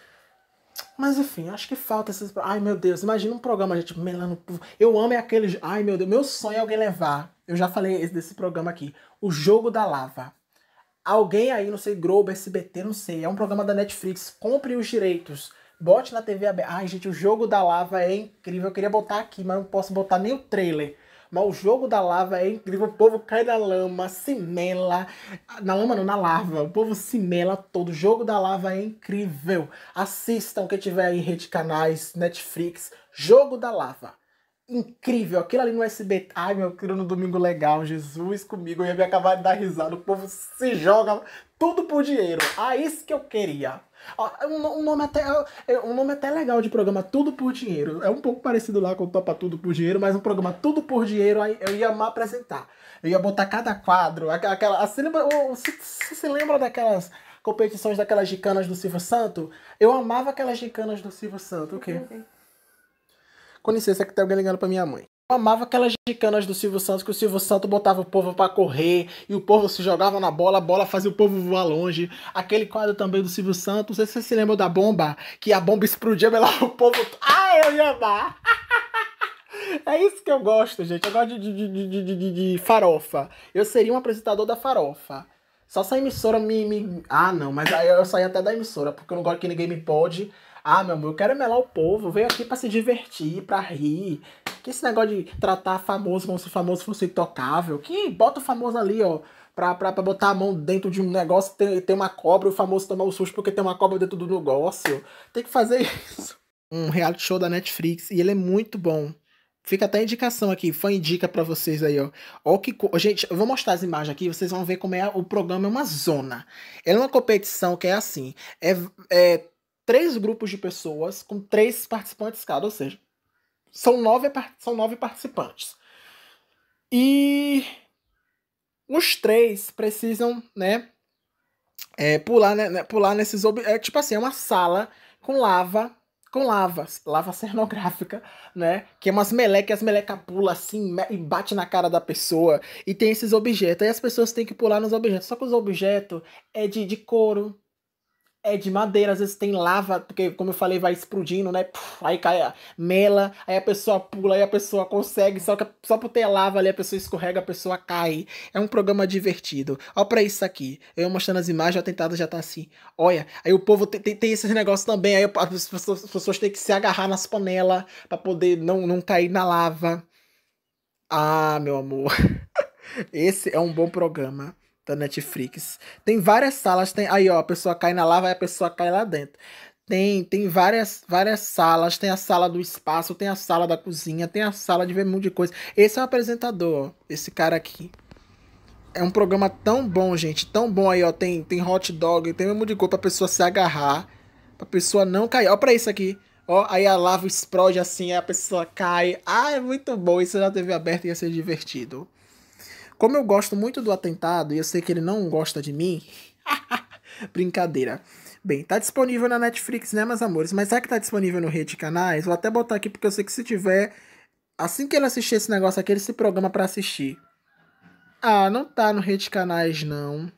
Mas enfim, acho que falta esses. Ai meu Deus, imagina um programa, gente, melano. Eu amo é aqueles. Ai meu Deus, meu sonho é alguém levar eu já falei desse programa aqui. O Jogo da Lava. Alguém aí, não sei, Globo, SBT, não sei. É um programa da Netflix. Compre os direitos. Bote na TV aberta. Ai, gente, o Jogo da Lava é incrível. Eu queria botar aqui, mas não posso botar nem o trailer. Mas o jogo da lava é incrível. O povo cai na lama, se mela. Na lama não, na lava. O povo se mela todo. O jogo da lava é incrível. Assistam quem tiver aí em rede canais, Netflix. Jogo da lava incrível. Aquilo ali no SBT. Ai, meu, aquilo no Domingo Legal. Jesus comigo. Eu ia me acabar de dar risada. O povo se joga tudo por dinheiro. Ah, isso que eu queria. um, nome até, é, um nome até legal de programa Tudo por Dinheiro. É um pouco parecido lá com o Topa Tudo por Dinheiro, mas um programa Tudo por Dinheiro eu ia amar apresentar. Eu ia botar cada quadro. Aquela, você, lembra, você, você se lembra daquelas competições daquelas gicanas do Silvio Santo? Eu amava aquelas gicanas do Silvio Santo. O quê? Com licença que tem alguém ligando pra minha mãe. Eu amava aquelas gicanas do Silvio Santos que o Silvio Santos botava o povo para correr e o povo se jogava na bola, a bola fazia o povo voar longe. Aquele quadro também do Silvio Santos, não sei se você se lembra da bomba, que a bomba explodia, mas lá o povo. Ah, eu ia amar! É isso que eu gosto, gente. Eu gosto de, de, de, de, de farofa. Eu seria um apresentador da farofa. Só se a emissora me, me. Ah, não, mas aí eu saí até da emissora, porque eu não gosto que ninguém me pode. Ah, meu amor, eu quero melar o povo, venho aqui para se divertir, para rir. Que esse negócio de tratar famoso como se famoso fosse intocável. Que bota o famoso ali, ó, pra, pra, pra botar a mão dentro de um negócio e tem, uma cobra, o famoso tomar o susto porque tem uma cobra dentro do negócio. Tem que fazer isso. Um reality show da Netflix e ele é muito bom. Fica até a indicação aqui, fã indica para vocês aí, ó. ó que co... Gente, eu vou mostrar as imagens aqui, vocês vão ver como é o programa, é uma zona. é uma competição que é assim, é, é três grupos de pessoas com três participantes cada, ou seja, são nove, são nove participantes. E os três precisam, né, é, pular, né, né pular nesses... É tipo assim, é uma sala com lava com lavas, lava cenográfica, né? Que é umas melecas, as meleca pula assim e bate na cara da pessoa. E tem esses objetos. Aí as pessoas têm que pular nos objetos. Só que os objetos é de, de couro, é de madeira, às vezes tem lava, porque como eu falei, vai explodindo, né? Puf, aí cai a mela, aí a pessoa pula, aí a pessoa consegue, só que só por ter lava ali a pessoa escorrega, a pessoa cai. É um programa divertido. Olha pra isso aqui. Eu mostrando as imagens, o atentado já tá assim. Olha, aí o povo tem, tem, tem esses negócios também, aí as pessoas, as pessoas têm que se agarrar nas panelas para poder não, não cair na lava. Ah, meu amor. Esse é um bom programa da Netflix. Tem várias salas, tem aí ó, a pessoa cai na lava e a pessoa cai lá dentro. Tem, tem várias, várias salas, tem a sala do espaço, tem a sala da cozinha, tem a sala de ver um monte de coisa. Esse é o apresentador, esse cara aqui. É um programa tão bom, gente, tão bom aí, ó, tem, tem hot dog, tem um monte de coisa pra pessoa se agarrar, pra pessoa não cair. Ó pra isso aqui. Ó, aí a lava explode assim, aí a pessoa cai. Ah, é muito bom. Isso na TV aberta ia ser divertido. Como eu gosto muito do atentado e eu sei que ele não gosta de mim. brincadeira. Bem, tá disponível na Netflix, né, meus amores? Mas será que tá disponível no Rede Canais? Vou até botar aqui porque eu sei que se tiver. Assim que ele assistir esse negócio aqui, ele se programa para assistir. Ah, não tá no Rede Canais, não.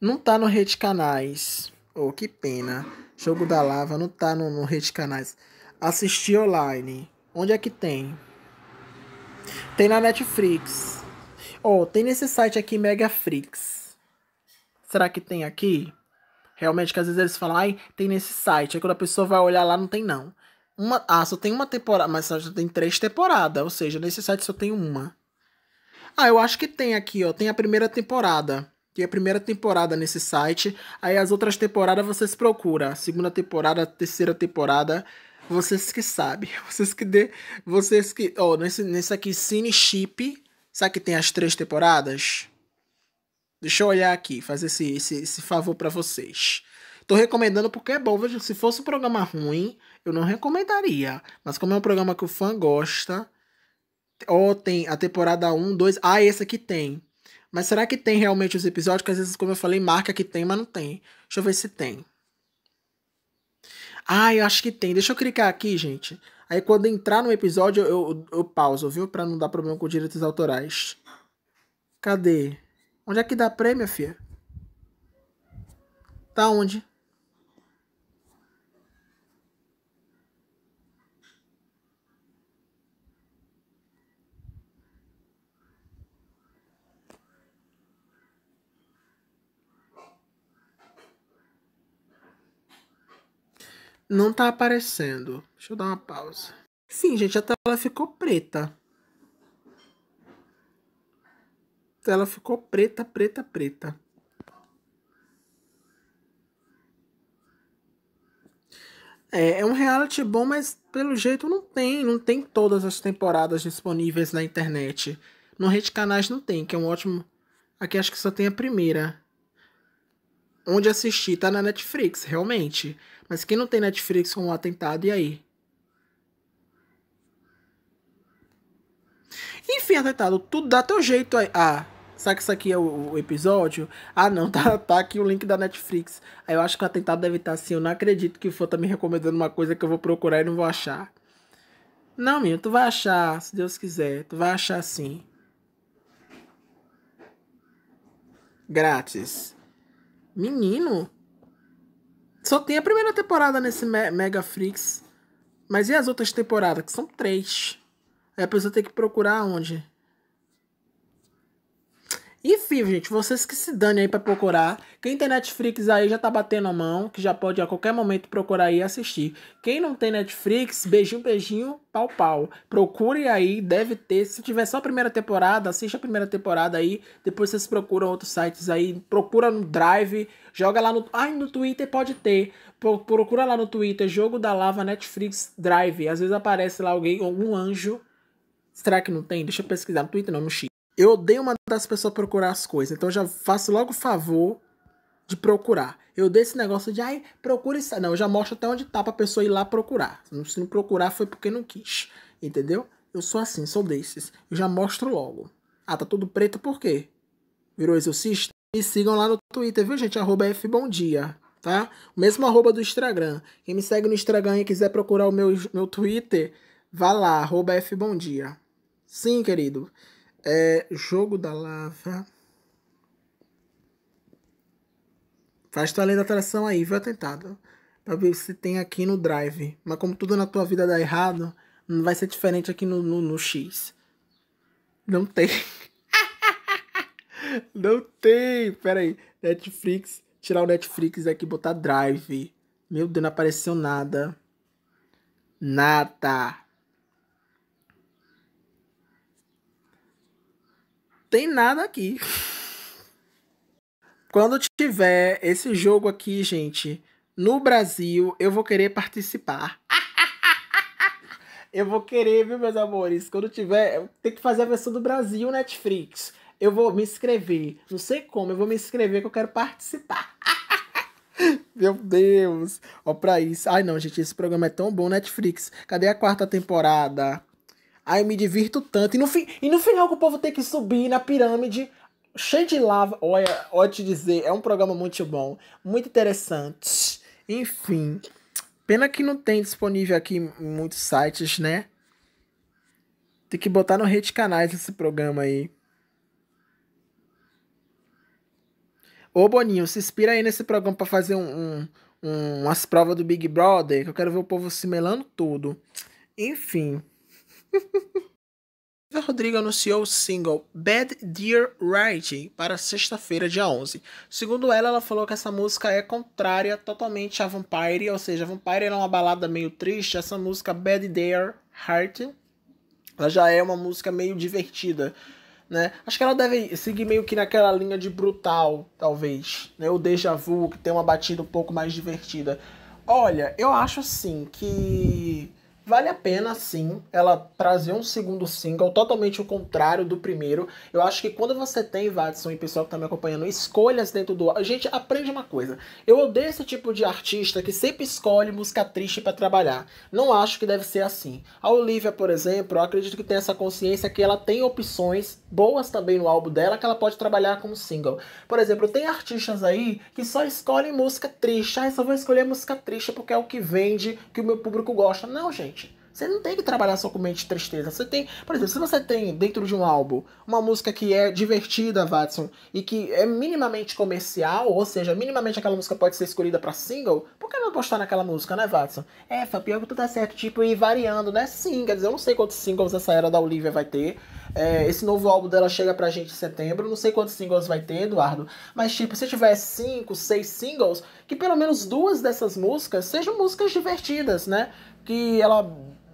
Não tá no Rede Canais. Oh, que pena. Jogo da Lava não tá no, no Rede Canais. Assistir online. Onde é que tem? Tem na Netflix. oh, tem nesse site aqui, Megaflix. Será que tem aqui? Realmente, que às vezes eles falam, ai, tem nesse site. Aí quando a pessoa vai olhar lá, não tem não. Uma, ah, só tem uma temporada, mas só tem três temporadas. Ou seja, nesse site só tem uma. Ah, eu acho que tem aqui, ó. Tem a primeira temporada. Tem a primeira temporada nesse site. Aí as outras temporadas vocês procuram. Segunda temporada, terceira temporada. Vocês que sabem. Vocês que dê. Vocês que. Ó, oh, nesse, nesse aqui, Cine Chip. Sabe que tem as três temporadas? Deixa eu olhar aqui, fazer esse, esse, esse favor para vocês. Tô recomendando porque é bom. Veja, se fosse um programa ruim, eu não recomendaria. Mas como é um programa que o fã gosta. Ó, oh, tem a temporada 1, 2. Ah, esse aqui tem. Mas será que tem realmente os episódios? Porque às vezes, como eu falei, marca que tem, mas não tem. Deixa eu ver se tem. Ah, eu acho que tem. Deixa eu clicar aqui, gente. Aí quando entrar no episódio, eu, eu, eu pauso, viu? Pra não dar problema com direitos autorais. Cadê? Onde é que dá prêmio, filha? Tá onde? Não tá aparecendo. Deixa eu dar uma pausa. Sim, gente, a tela ficou preta. A tela ficou preta, preta, preta. É, é um reality bom, mas pelo jeito não tem. Não tem todas as temporadas disponíveis na internet. No Rede Canais não tem, que é um ótimo. Aqui acho que só tem a primeira onde assistir tá na Netflix, realmente. Mas quem não tem Netflix com um atentado, e aí? Enfim, atentado, tudo dá teu jeito aí. Ah, será que isso aqui é o, o, episódio? Ah, não, tá, tá aqui o link da Netflix. Aí eu acho que o atentado deve estar assim. Eu não acredito que o fã tá me recomendando uma coisa que eu vou procurar e não vou achar. Não, menino, tu vai achar, se Deus quiser. Tu vai achar sim. Grátis. Menino. Só tem a primeira temporada nesse Me Mega Freaks. Mas e as outras temporadas? Que são três. Aí a pessoa tem que procurar onde? Enfim, gente, vocês que se dane aí pra procurar. Quem tem Netflix aí já tá batendo a mão, que já pode a qualquer momento procurar aí e assistir. Quem não tem Netflix, beijinho, beijinho, pau, pau. Procure aí, deve ter. Se tiver só a primeira temporada, assiste a primeira temporada aí. Depois vocês procuram outros sites aí. Procura no Drive, joga lá no. Ai, no Twitter pode ter. Procura lá no Twitter, Jogo da Lava Netflix Drive. Às vezes aparece lá alguém, algum anjo. Será que não tem? Deixa eu pesquisar no Twitter, não, no X. Eu odeio mandar as pessoas procurar as coisas, então já faço logo o favor de procurar. Eu dei esse negócio de, ai, procura isso. Não, eu já mostro até onde tá pra pessoa ir lá procurar. Se não procurar foi porque não quis, entendeu? Eu sou assim, sou desses. Eu já mostro logo. Ah, tá tudo preto por quê? Virou exorcista? Me sigam lá no Twitter, viu, gente? Arroba FBomDia, tá? O mesmo arroba do Instagram. Quem me segue no Instagram e quiser procurar o meu, meu Twitter, vá lá, arroba FBomDia. Sim, querido. É, jogo da lava. Faz tua lei da atração aí, viu, atentado? Pra ver se tem aqui no drive. Mas como tudo na tua vida dá errado, não vai ser diferente aqui no, no, no X. Não tem. não tem. Pera aí. Netflix. Tirar o Netflix aqui botar drive. Meu Deus, não apareceu nada. Nada. tem nada aqui. Quando tiver esse jogo aqui, gente, no Brasil, eu vou querer participar. Eu vou querer, viu, meus amores? Quando tiver, tem que fazer a versão do Brasil Netflix. Eu vou me inscrever. Não sei como, eu vou me inscrever que eu quero participar. Meu Deus. Ó, pra isso. Ai, não, gente, esse programa é tão bom, Netflix. Cadê a quarta temporada? Aí eu me divirto tanto. E no, fi, e no final que o povo tem que subir na pirâmide, cheio de lava. Olha, olha te dizer, é um programa muito bom, muito interessante. Enfim. Pena que não tem disponível aqui muitos sites, né? Tem que botar no rede canais esse programa aí. Ô Boninho, se inspira aí nesse programa para fazer um, um, um, umas provas do Big Brother, que eu quero ver o povo se melando tudo. Enfim. Olivia Rodrigo anunciou o single Bad Dear Writing para sexta-feira, dia 11. Segundo ela, ela falou que essa música é contrária totalmente a Vampire, ou seja, a Vampire era é uma balada meio triste, essa música Bad Dear Heart, ela já é uma música meio divertida, né? Acho que ela deve seguir meio que naquela linha de brutal, talvez, né? O Deja Vu, que tem uma batida um pouco mais divertida. Olha, eu acho assim que Vale a pena, sim, ela trazer um segundo single, totalmente o contrário do primeiro. Eu acho que quando você tem, Watson, e pessoal que tá me acompanhando, escolhas dentro do... A gente aprende uma coisa. Eu odeio esse tipo de artista que sempre escolhe música triste para trabalhar. Não acho que deve ser assim. A Olivia, por exemplo, eu acredito que tem essa consciência que ela tem opções boas também no álbum dela que ela pode trabalhar como single. Por exemplo, tem artistas aí que só escolhem música triste. Ah, só vou escolher música triste porque é o que vende, que o meu público gosta. Não, gente. Você não tem que trabalhar só com mente de tristeza. Você tem, por exemplo, se você tem dentro de um álbum uma música que é divertida, Watson, e que é minimamente comercial, ou seja, minimamente aquela música pode ser escolhida para single, por que não postar naquela música, né, Watson? É, Fabio, tu tá certo, tipo, ir variando, né? Sim, quer dizer, eu não sei quantos singles essa era da Olivia vai ter. É, esse novo álbum dela chega pra gente em setembro. Não sei quantos singles vai ter, Eduardo. Mas, tipo, se tiver cinco, seis singles, que pelo menos duas dessas músicas sejam músicas divertidas, né? Que ela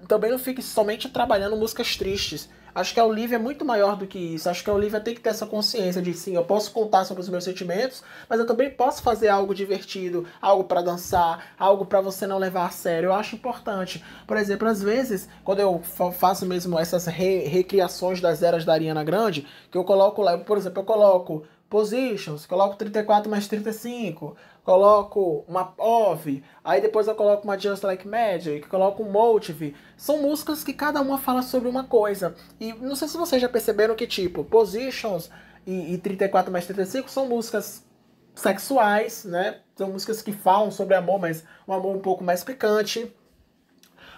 também não fique somente trabalhando músicas tristes. Acho que a Olivia é muito maior do que isso. Acho que a Olivia tem que ter essa consciência de sim, eu posso contar sobre os meus sentimentos, mas eu também posso fazer algo divertido, algo para dançar, algo para você não levar a sério. Eu acho importante. Por exemplo, às vezes, quando eu faço mesmo essas re recriações das eras da Ariana Grande, que eu coloco lá, por exemplo, eu coloco Positions, coloco 34 mais 35, coloco uma OV, aí depois eu coloco uma Just Like Magic, coloco um Motive. São músicas que cada uma fala sobre uma coisa. E não sei se vocês já perceberam que, tipo, Positions e, e 34 mais 35 são músicas sexuais, né? São músicas que falam sobre amor, mas um amor um pouco mais picante.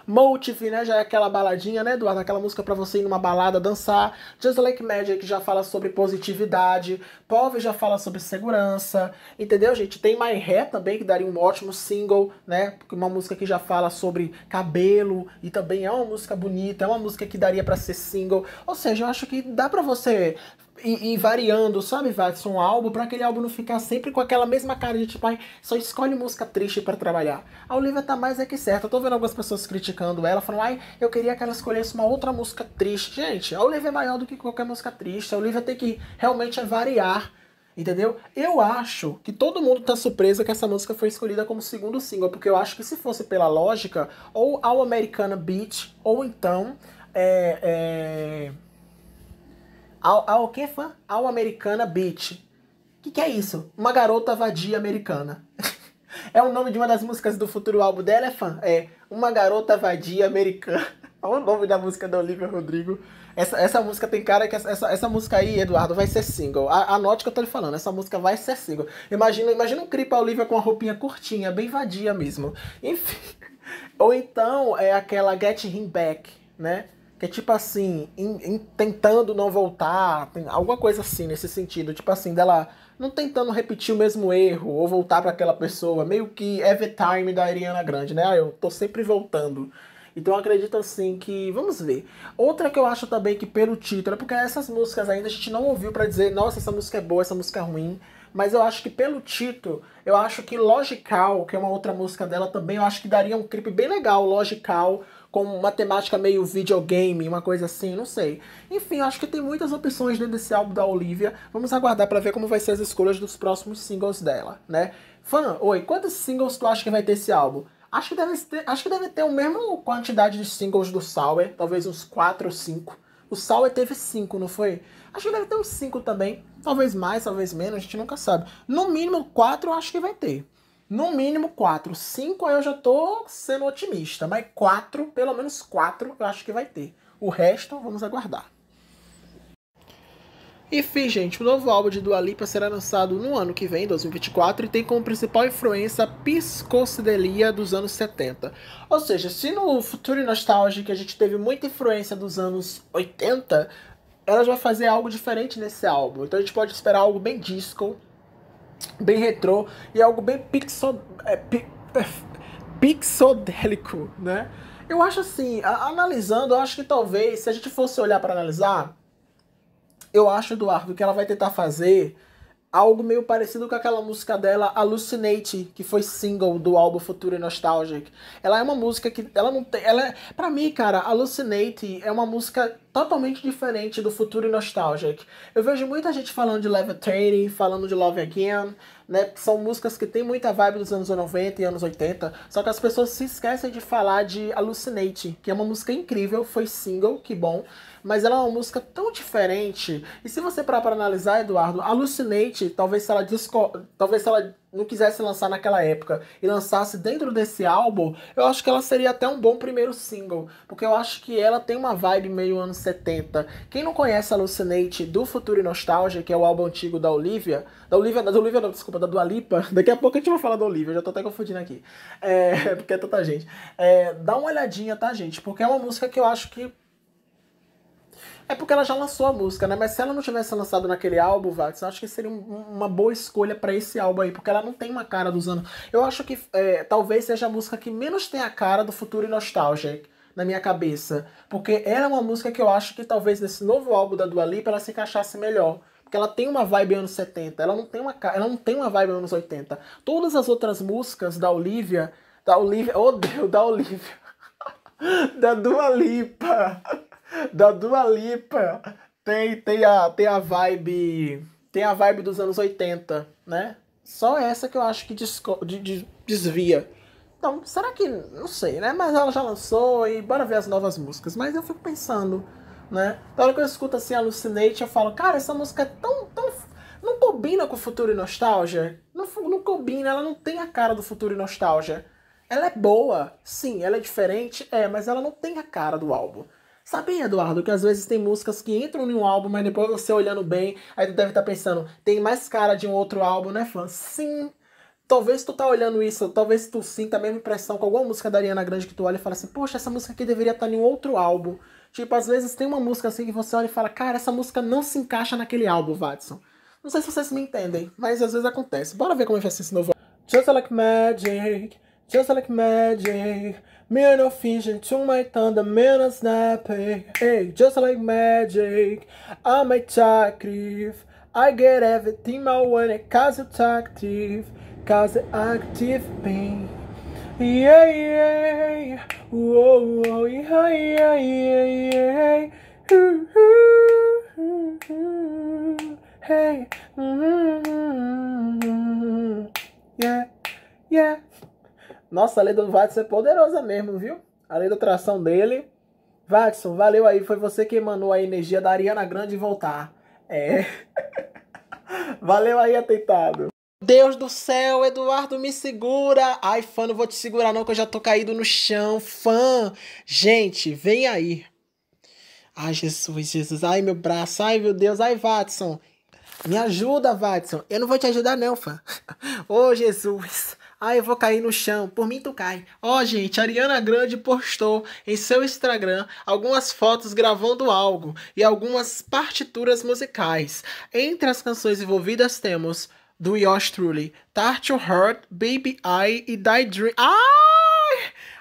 Motive, né? Já é aquela baladinha, né, Eduardo? Aquela música para você ir numa balada dançar. Just Like Magic já fala sobre positividade. Pove já fala sobre segurança. Entendeu, gente? Tem My Hair também, que daria um ótimo single, né? Uma música que já fala sobre cabelo. E também é uma música bonita, é uma música que daria para ser single. Ou seja, eu acho que dá para você e, e, variando, sabe, Watson, um álbum, para aquele álbum não ficar sempre com aquela mesma cara de tipo, ai, só escolhe música triste para trabalhar. A Olivia tá mais é que certa. Eu tô vendo algumas pessoas criticando ela, falando, ai, eu queria que ela escolhesse uma outra música triste. Gente, a Olivia é maior do que qualquer música triste. A Olivia tem que realmente é variar. Entendeu? Eu acho que todo mundo tá surpreso que essa música foi escolhida como segundo single, porque eu acho que se fosse pela lógica, ou ao Americana Beach, ou então. é, é ao, ao que, fã? Ao Americana Beach. O que, que é isso? Uma garota vadia americana. é o nome de uma das músicas do futuro álbum dela, é fã? É Uma Garota Vadia Americana. Olha é o nome da música da Olivia Rodrigo. Essa, essa música tem cara que essa, essa, essa música aí, Eduardo, vai ser single. A, anote que eu tô lhe falando, essa música vai ser single. Imagina, imagina um clipe a Olivia com uma roupinha curtinha, bem vadia mesmo. Enfim. Ou então é aquela Get Him Back, né? que é tipo assim, tentando não voltar, tem alguma coisa assim nesse sentido, tipo assim, dela não tentando repetir o mesmo erro ou voltar para aquela pessoa, meio que every time da Ariana Grande, né? Ah, eu tô sempre voltando. Então eu acredito assim que, vamos ver. Outra que eu acho também que pelo título, é porque essas músicas ainda a gente não ouviu para dizer, nossa, essa música é boa, essa música é ruim, mas eu acho que pelo título, eu acho que Logical, que é uma outra música dela também, eu acho que daria um clipe bem legal, Logical com uma temática meio videogame, uma coisa assim, não sei. Enfim, acho que tem muitas opções dentro desse álbum da Olivia. Vamos aguardar para ver como vai ser as escolhas dos próximos singles dela, né? Fã, oi, quantos singles tu acha que vai ter esse álbum? Acho que deve ter, acho que deve ter a mesma quantidade de singles do Sour, talvez uns 4 ou 5. O Sour teve 5, não foi? Acho que deve ter uns 5 também. Talvez mais, talvez menos, a gente nunca sabe. No mínimo 4 eu acho que vai ter. No mínimo quatro. Cinco aí eu já tô sendo otimista, mas quatro, pelo menos quatro, eu acho que vai ter. O resto vamos aguardar. E gente, o novo álbum de Dua Lipa será lançado no ano que vem, 2024, e tem como principal influência a psicodelia dos anos 70. Ou seja, se no futuro nostálgico a gente teve muita influência dos anos 80, ela vai fazer algo diferente nesse álbum. Então a gente pode esperar algo bem disco, bem retrô e algo bem pixel é, pi, é, pixodélico, né? Eu acho assim, a, analisando, eu acho que talvez, se a gente fosse olhar para analisar, eu acho, Eduardo, que ela vai tentar fazer algo meio parecido com aquela música dela, Hallucinate, que foi single do álbum Futuro e Nostalgic. Ela é uma música que ela não tem, ela é, para mim, cara, Hallucinate é uma música totalmente diferente do Futuro e Nostalgic. Eu vejo muita gente falando de Levitating, falando de Love Again, né? São músicas que tem muita vibe dos anos 90 e anos 80, só que as pessoas se esquecem de falar de Hallucinate, que é uma música incrível, foi single, que bom mas ela é uma música tão diferente. E se você parar para analisar, Eduardo, Alucinate, talvez se ela disco... talvez se ela não quisesse lançar naquela época e lançasse dentro desse álbum, eu acho que ela seria até um bom primeiro single, porque eu acho que ela tem uma vibe meio anos 70. Quem não conhece Alucinate do Futuro e Nostalgia, que é o álbum antigo da Olivia, da Olivia, da Olivia não, desculpa, da Dua Lipa, daqui a pouco a gente vai falar da Olivia, já tô até confundindo aqui, é, porque é tanta gente. É, dá uma olhadinha, tá, gente? Porque é uma música que eu acho que é porque ela já lançou a música, né? Mas se ela não tivesse lançado naquele álbum, Vax, eu acho que seria um, uma boa escolha para esse álbum aí, porque ela não tem uma cara dos anos. Eu acho que é, talvez seja a música que menos tem a cara do futuro e nostalgia na minha cabeça. Porque ela é uma música que eu acho que talvez nesse novo álbum da Dua Lipa ela se encaixasse melhor porque ela tem uma vibe anos 70, ela não tem uma, ela não tem uma vibe anos 80. Todas as outras músicas da Olivia, da Olivia, oh Deus, da Olivia, da Dua Lipa, da Dua Lipa tem, tem, a, tem a vibe. Tem a vibe dos anos 80, né? Só essa que eu acho que desco, de, de, desvia. Então, será que. Não sei, né? Mas ela já lançou e bora ver as novas músicas. Mas eu fico pensando, né? toda hora que eu escuto assim Alucinate, eu falo, cara, essa música é tão. tão não combina com o futuro e nostalgia. Não, não combina, ela não tem a cara do futuro e nostalgia. Ela é boa, sim, ela é diferente, é, mas ela não tem a cara do álbum. Sabia, Eduardo, que às vezes tem músicas que entram em um álbum, mas depois você olhando bem, aí tu deve estar tá pensando, tem mais cara de um outro álbum, né, fã? Sim, Talvez tu tá olhando isso, talvez tu sinta a mesma impressão com alguma música da Ariana Grande que tu olha e fala assim, poxa, essa música aqui deveria estar tá em um outro álbum. Tipo, às vezes tem uma música assim que você olha e fala, cara, essa música não se encaixa naquele álbum, Watson. Não sei se vocês me entendem, mas às vezes acontece. Bora ver como é que vai ser esse novo álbum. Just Like Magic, Just like magic. Me no fishing to my thunder, man, no snapping. Hey, just like magic. I'm attractive. I get everything I want, it cause it's active. Cause it's active pain. Yeah, yeah. Whoa, whoa, yeah, yeah, yeah, yeah. Hey. Mm-hmm. mm-hmm, mm-hmm, mm-hmm. Yeah, yeah. Nossa, a lei do Watson é poderosa mesmo, viu? A lei da atração dele. Watson, valeu aí. Foi você que emanou a energia da Ariana Grande voltar. É. valeu aí, atentado. Deus do céu, Eduardo, me segura! Ai, fã, não vou te segurar não, que eu já tô caído no chão. Fã! Gente, vem aí. Ai, Jesus, Jesus. Ai, meu braço. Ai, meu Deus. Ai, Watson. Me ajuda, Watson. Eu não vou te ajudar não, fã. Ô, oh, Jesus. Ah, eu vou cair no chão. Por mim, tu cai. Ó, oh, gente, a Ariana Grande postou em seu Instagram algumas fotos gravando algo e algumas partituras musicais. Entre as canções envolvidas temos do Yosh Truly, Tart to Heart, Baby I e Die Dream. Ah!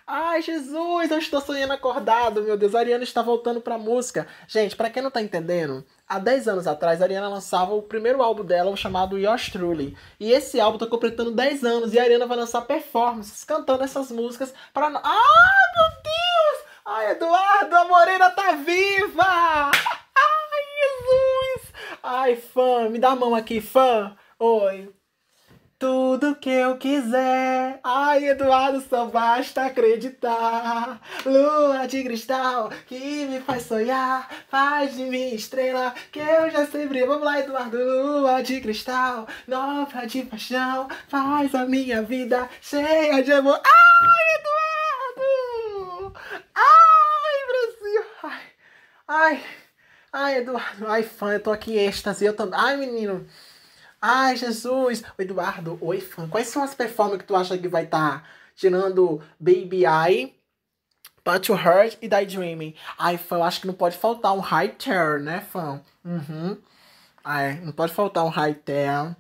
Ai, Jesus, eu estou sonhando acordado, meu Deus, a Ariana está voltando a música. Gente, para quem não tá entendendo, há 10 anos atrás a Ariana lançava o primeiro álbum dela, o chamado Yours Truly. E esse álbum tá completando 10 anos e a Ariana vai lançar performances cantando essas músicas para. Ai, meu Deus! Ai, Eduardo, a Moreira tá viva! Ai, Jesus! Ai, fã, me dá a mão aqui, fã! Oi! Tudo que eu quiser. Ai, Eduardo, só basta acreditar. Lua de cristal que me faz sonhar. Faz de mim estrela que eu já sei brilhar. Vamos lá, Eduardo. Lua de cristal, nova de paixão. Faz a minha vida cheia de amor. Ai, Eduardo! Ai, Brasil! Ai, ai, ai Eduardo. Ai, fã, eu tô aqui em êxtase. Eu também. Ai, menino. Ai, Jesus, o Eduardo, oi, fã. Quais são as performances que tu acha que vai estar? Tá? Tirando Baby Eye, But You Hurt e Die Dreaming. Ai, fã, eu acho que não pode faltar um High Terror, né, fã? Uhum. Ai, não pode faltar um High Terror.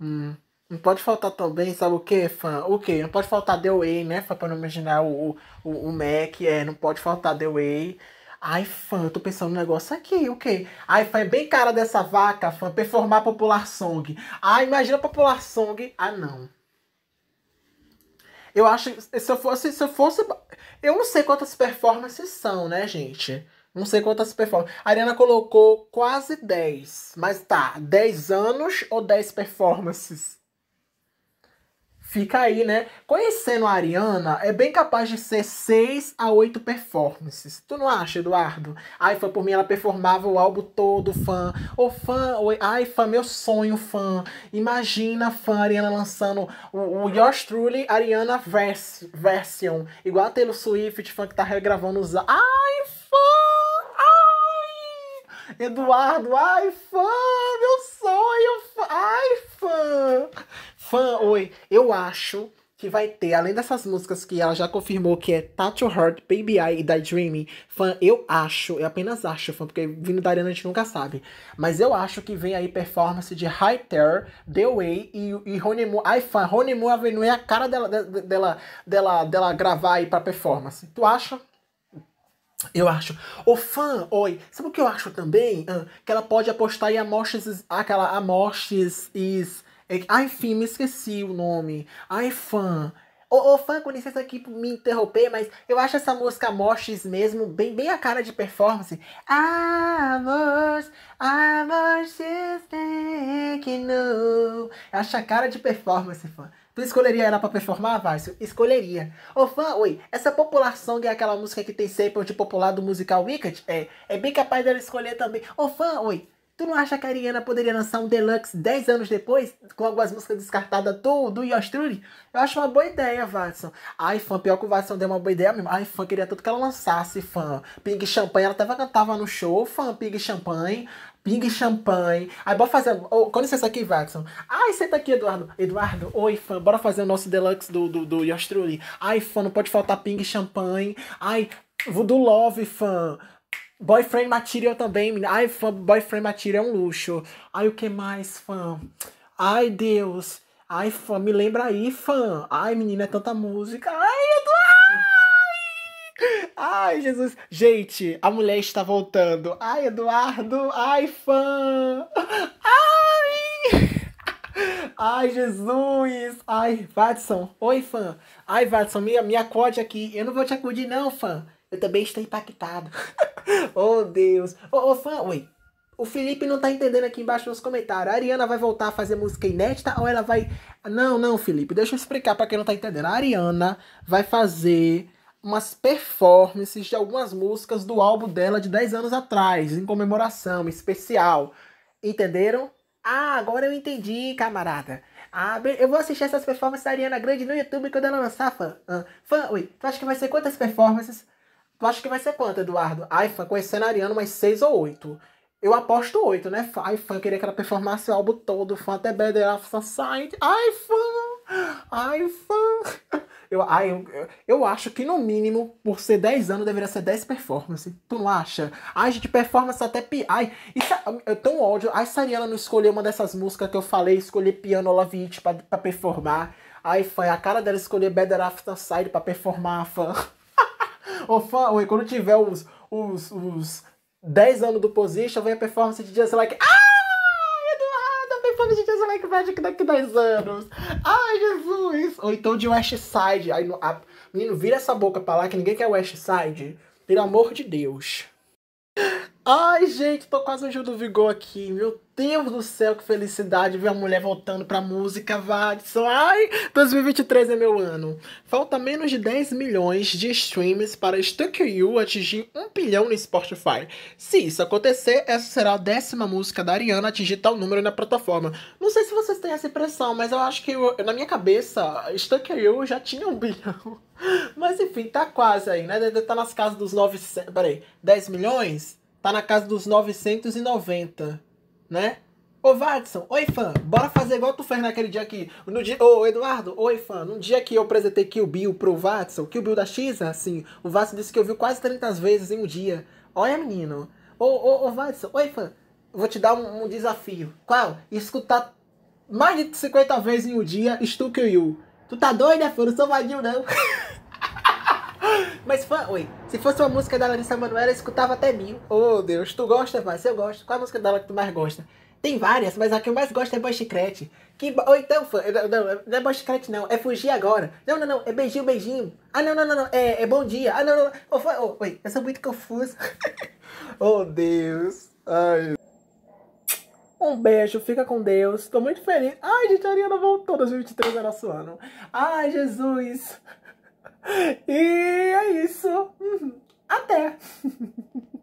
Hum. Não pode faltar também, sabe o quê, fã? O quê? Não pode faltar The Way, né, fã? Pra não imaginar o, o, o Mac, é, não pode faltar The Way. Ai, fã, tô pensando no negócio aqui, o okay. quê? Ai, fã, é bem cara dessa vaca, fã, performar popular song. Ai, imagina popular song. Ah, não. Eu acho que se eu fosse. Se eu fosse. Eu não sei quantas performances são, né, gente? Não sei quantas performances. A Ariana colocou quase 10. Mas tá, 10 anos ou 10 performances? Fica aí, né? Conhecendo a Ariana, é bem capaz de ser 6 a 8 performances. Tu não acha, Eduardo? Ai, fã, por mim ela performava o álbum todo, fã. Ô, fã, ô, ai, fã, meu sonho, fã. Imagina, fã, Ariana lançando o, o Yours Truly Ariana vers Version. Igual a Taylor Swift, fã, que tá regravando os... Ai, fã! Ai! Eduardo, ai, fã! Meu sonho, fã! Ai, fã! Fã, oi. Eu acho que vai ter, além dessas músicas que ela já confirmou que é Tattoo Heart, Baby I e Die Dreaming, fã, eu acho, eu apenas acho, fã, porque vindo da Ariana a gente nunca sabe, mas eu acho que vem aí performance de High Terror, The Way e, e Honeymoon, ai fã, Honeymoon Avenue é a cara dela, dela, dela, dela, dela gravar aí pra performance, tu acha? Eu acho. O fã, oi, sabe o que eu acho também? que ela pode apostar em Amoshes, aquela Amoshes is é, ai, fim, me esqueci o nome. Ai, fã. Ô, oh, fã, com licença aqui me interromper, mas eu acho essa música Moshes mesmo bem, bem a cara de performance. Amor, amor, que não. Acho a cara de performance, fã. Tu escolheria ela pra performar, Vácio? Escolheria. Ô, fã, oi, essa Popular Song é aquela música que tem sample de popular do musical Wicked? É, é bem capaz dela escolher também. Ô, fã, oi, Tu não acha que a Ariana poderia lançar um deluxe 10 anos depois, com algumas músicas descartadas do, do Yostrude? Eu acho uma boa ideia, Watson. Ai, fã, pior que o Watson deu uma boa ideia mesmo. Ai, fã, queria tanto que ela lançasse, fã. Pig Champagne, ela tava, cantava no show, fã, Pig Champagne. ping Champagne. Ai, bora fazer. Oh, com licença aqui, Watson. Ai, senta aqui, Eduardo. Eduardo, oi, fã. Bora fazer o nosso deluxe do, do, do Ai, fã, não pode faltar Ping Champagne. Ai, do Love, fã. Boyfriend Material também. Ai, fã, Boyfriend Material é um luxo. Ai, o que mais, fã? Ai, Deus. Ai, fã, me lembra aí, fã. Ai, menina, é tanta música. Ai, Eduardo! Ai, Jesus. Gente, a mulher está voltando. Ai, Eduardo. Ai, fã. Ai! Ai, Jesus! Ai, Watson. Oi, fã. Ai, Watson, me, me acorde aqui. Eu não vou te acudir, não, fã. Eu também estou impactado. oh, Deus. Ô, oh, oh, fã, oi. O Felipe não tá entendendo aqui embaixo nos comentários. A Ariana vai voltar a fazer música inédita ou ela vai. Não, não, Felipe, deixa eu explicar para quem não tá entendendo. A Ariana vai fazer umas performances de algumas músicas do álbum dela de 10 anos atrás, em comemoração, especial. Entenderam? Ah, agora eu entendi, camarada. Ah, eu vou assistir essas performances da Ariana Grande no YouTube quando ela lançar, fã. Ah, fã, oi, tu acha que vai ser quantas performances? Tu acha que vai ser quanto, Eduardo? Aifan, conhecendo a Ariana, mais seis ou oito, Eu aposto oito, né? Aifan, queria que ela performasse o álbum todo. Fã até Better Off Society. Aifan! Aifan! Eu, ai, eu, eu acho que no mínimo, por ser 10 anos, deveria ser 10 performances. Tu não acha? Ai, gente, performance até pi. Ai, isso, é, eu tenho ódio. Ai, se a Ariana não escolher uma dessas músicas que eu falei, escolher Piano Love It pra, pra performar. Ai, fã, a cara dela escolher Better After Side pra performar, fã ou, fã ou quando tiver os, os, os 10 anos do Position, vem a performance de Just Like. Ah, Eduardo, a performance de Just Like Magic daqui a 10 anos. Ai, Jesus. Ou então de West Side. Aí, a... Menino, vira essa boca pra lá que ninguém quer West Side. Pelo amor de Deus. Ai, gente, tô quase no Gil do Vigor aqui, meu Deus do céu, que felicidade ver a mulher voltando pra música, Vadson. Ai, 2023 é meu ano. Falta menos de 10 milhões de streams para Stuck You atingir 1 bilhão no Spotify. Se isso acontecer, essa será a décima música da Ariana a atingir tal número na plataforma. Não sei se vocês têm essa impressão, mas eu acho que eu, na minha cabeça, Stuck You já tinha 1 bilhão. Mas enfim, tá quase aí, né? Deve estar tá nas casas dos 900. Peraí, 10 milhões? Tá na casa dos 990 né? Ô, Watson, oi, fã, bora fazer igual tu fez naquele dia aqui. No dia, ô, Eduardo, oi, fã, no dia que eu apresentei Kill Bill pro Watson, Kill Bill da X, assim, o Watson disse que eu viu quase 30 vezes em um dia. Olha, menino. Ô, ô, ô, Watson, oi, fã, vou te dar um, um desafio. Qual? Escutar mais de 50 vezes em um dia Stuck You. Tu tá né, fã? Não sou vadio, não. Mas fã, oi, se fosse uma música da Larissa Manoela, eu escutava até mil. Oh Deus, tu gosta, mas eu gosto. Qual a música dela que tu mais gosta? Tem várias, mas a que eu mais gosto é Boy Que, ou então, fã, não, não, não é Boy não, é Fugir Agora. Não, não, não, é Beijinho, Beijinho. Ah, não, não, não, não é, é Bom Dia. Ah, não, não, não. Oh, fã, oh, oi, eu sou muito confuso. oh Deus. Ai. Um beijo, fica com Deus. Tô muito feliz. Ai, gente, a Ariana voltou 2023 é nosso ano. Ai, Jesus. E é isso. Uhum. Até!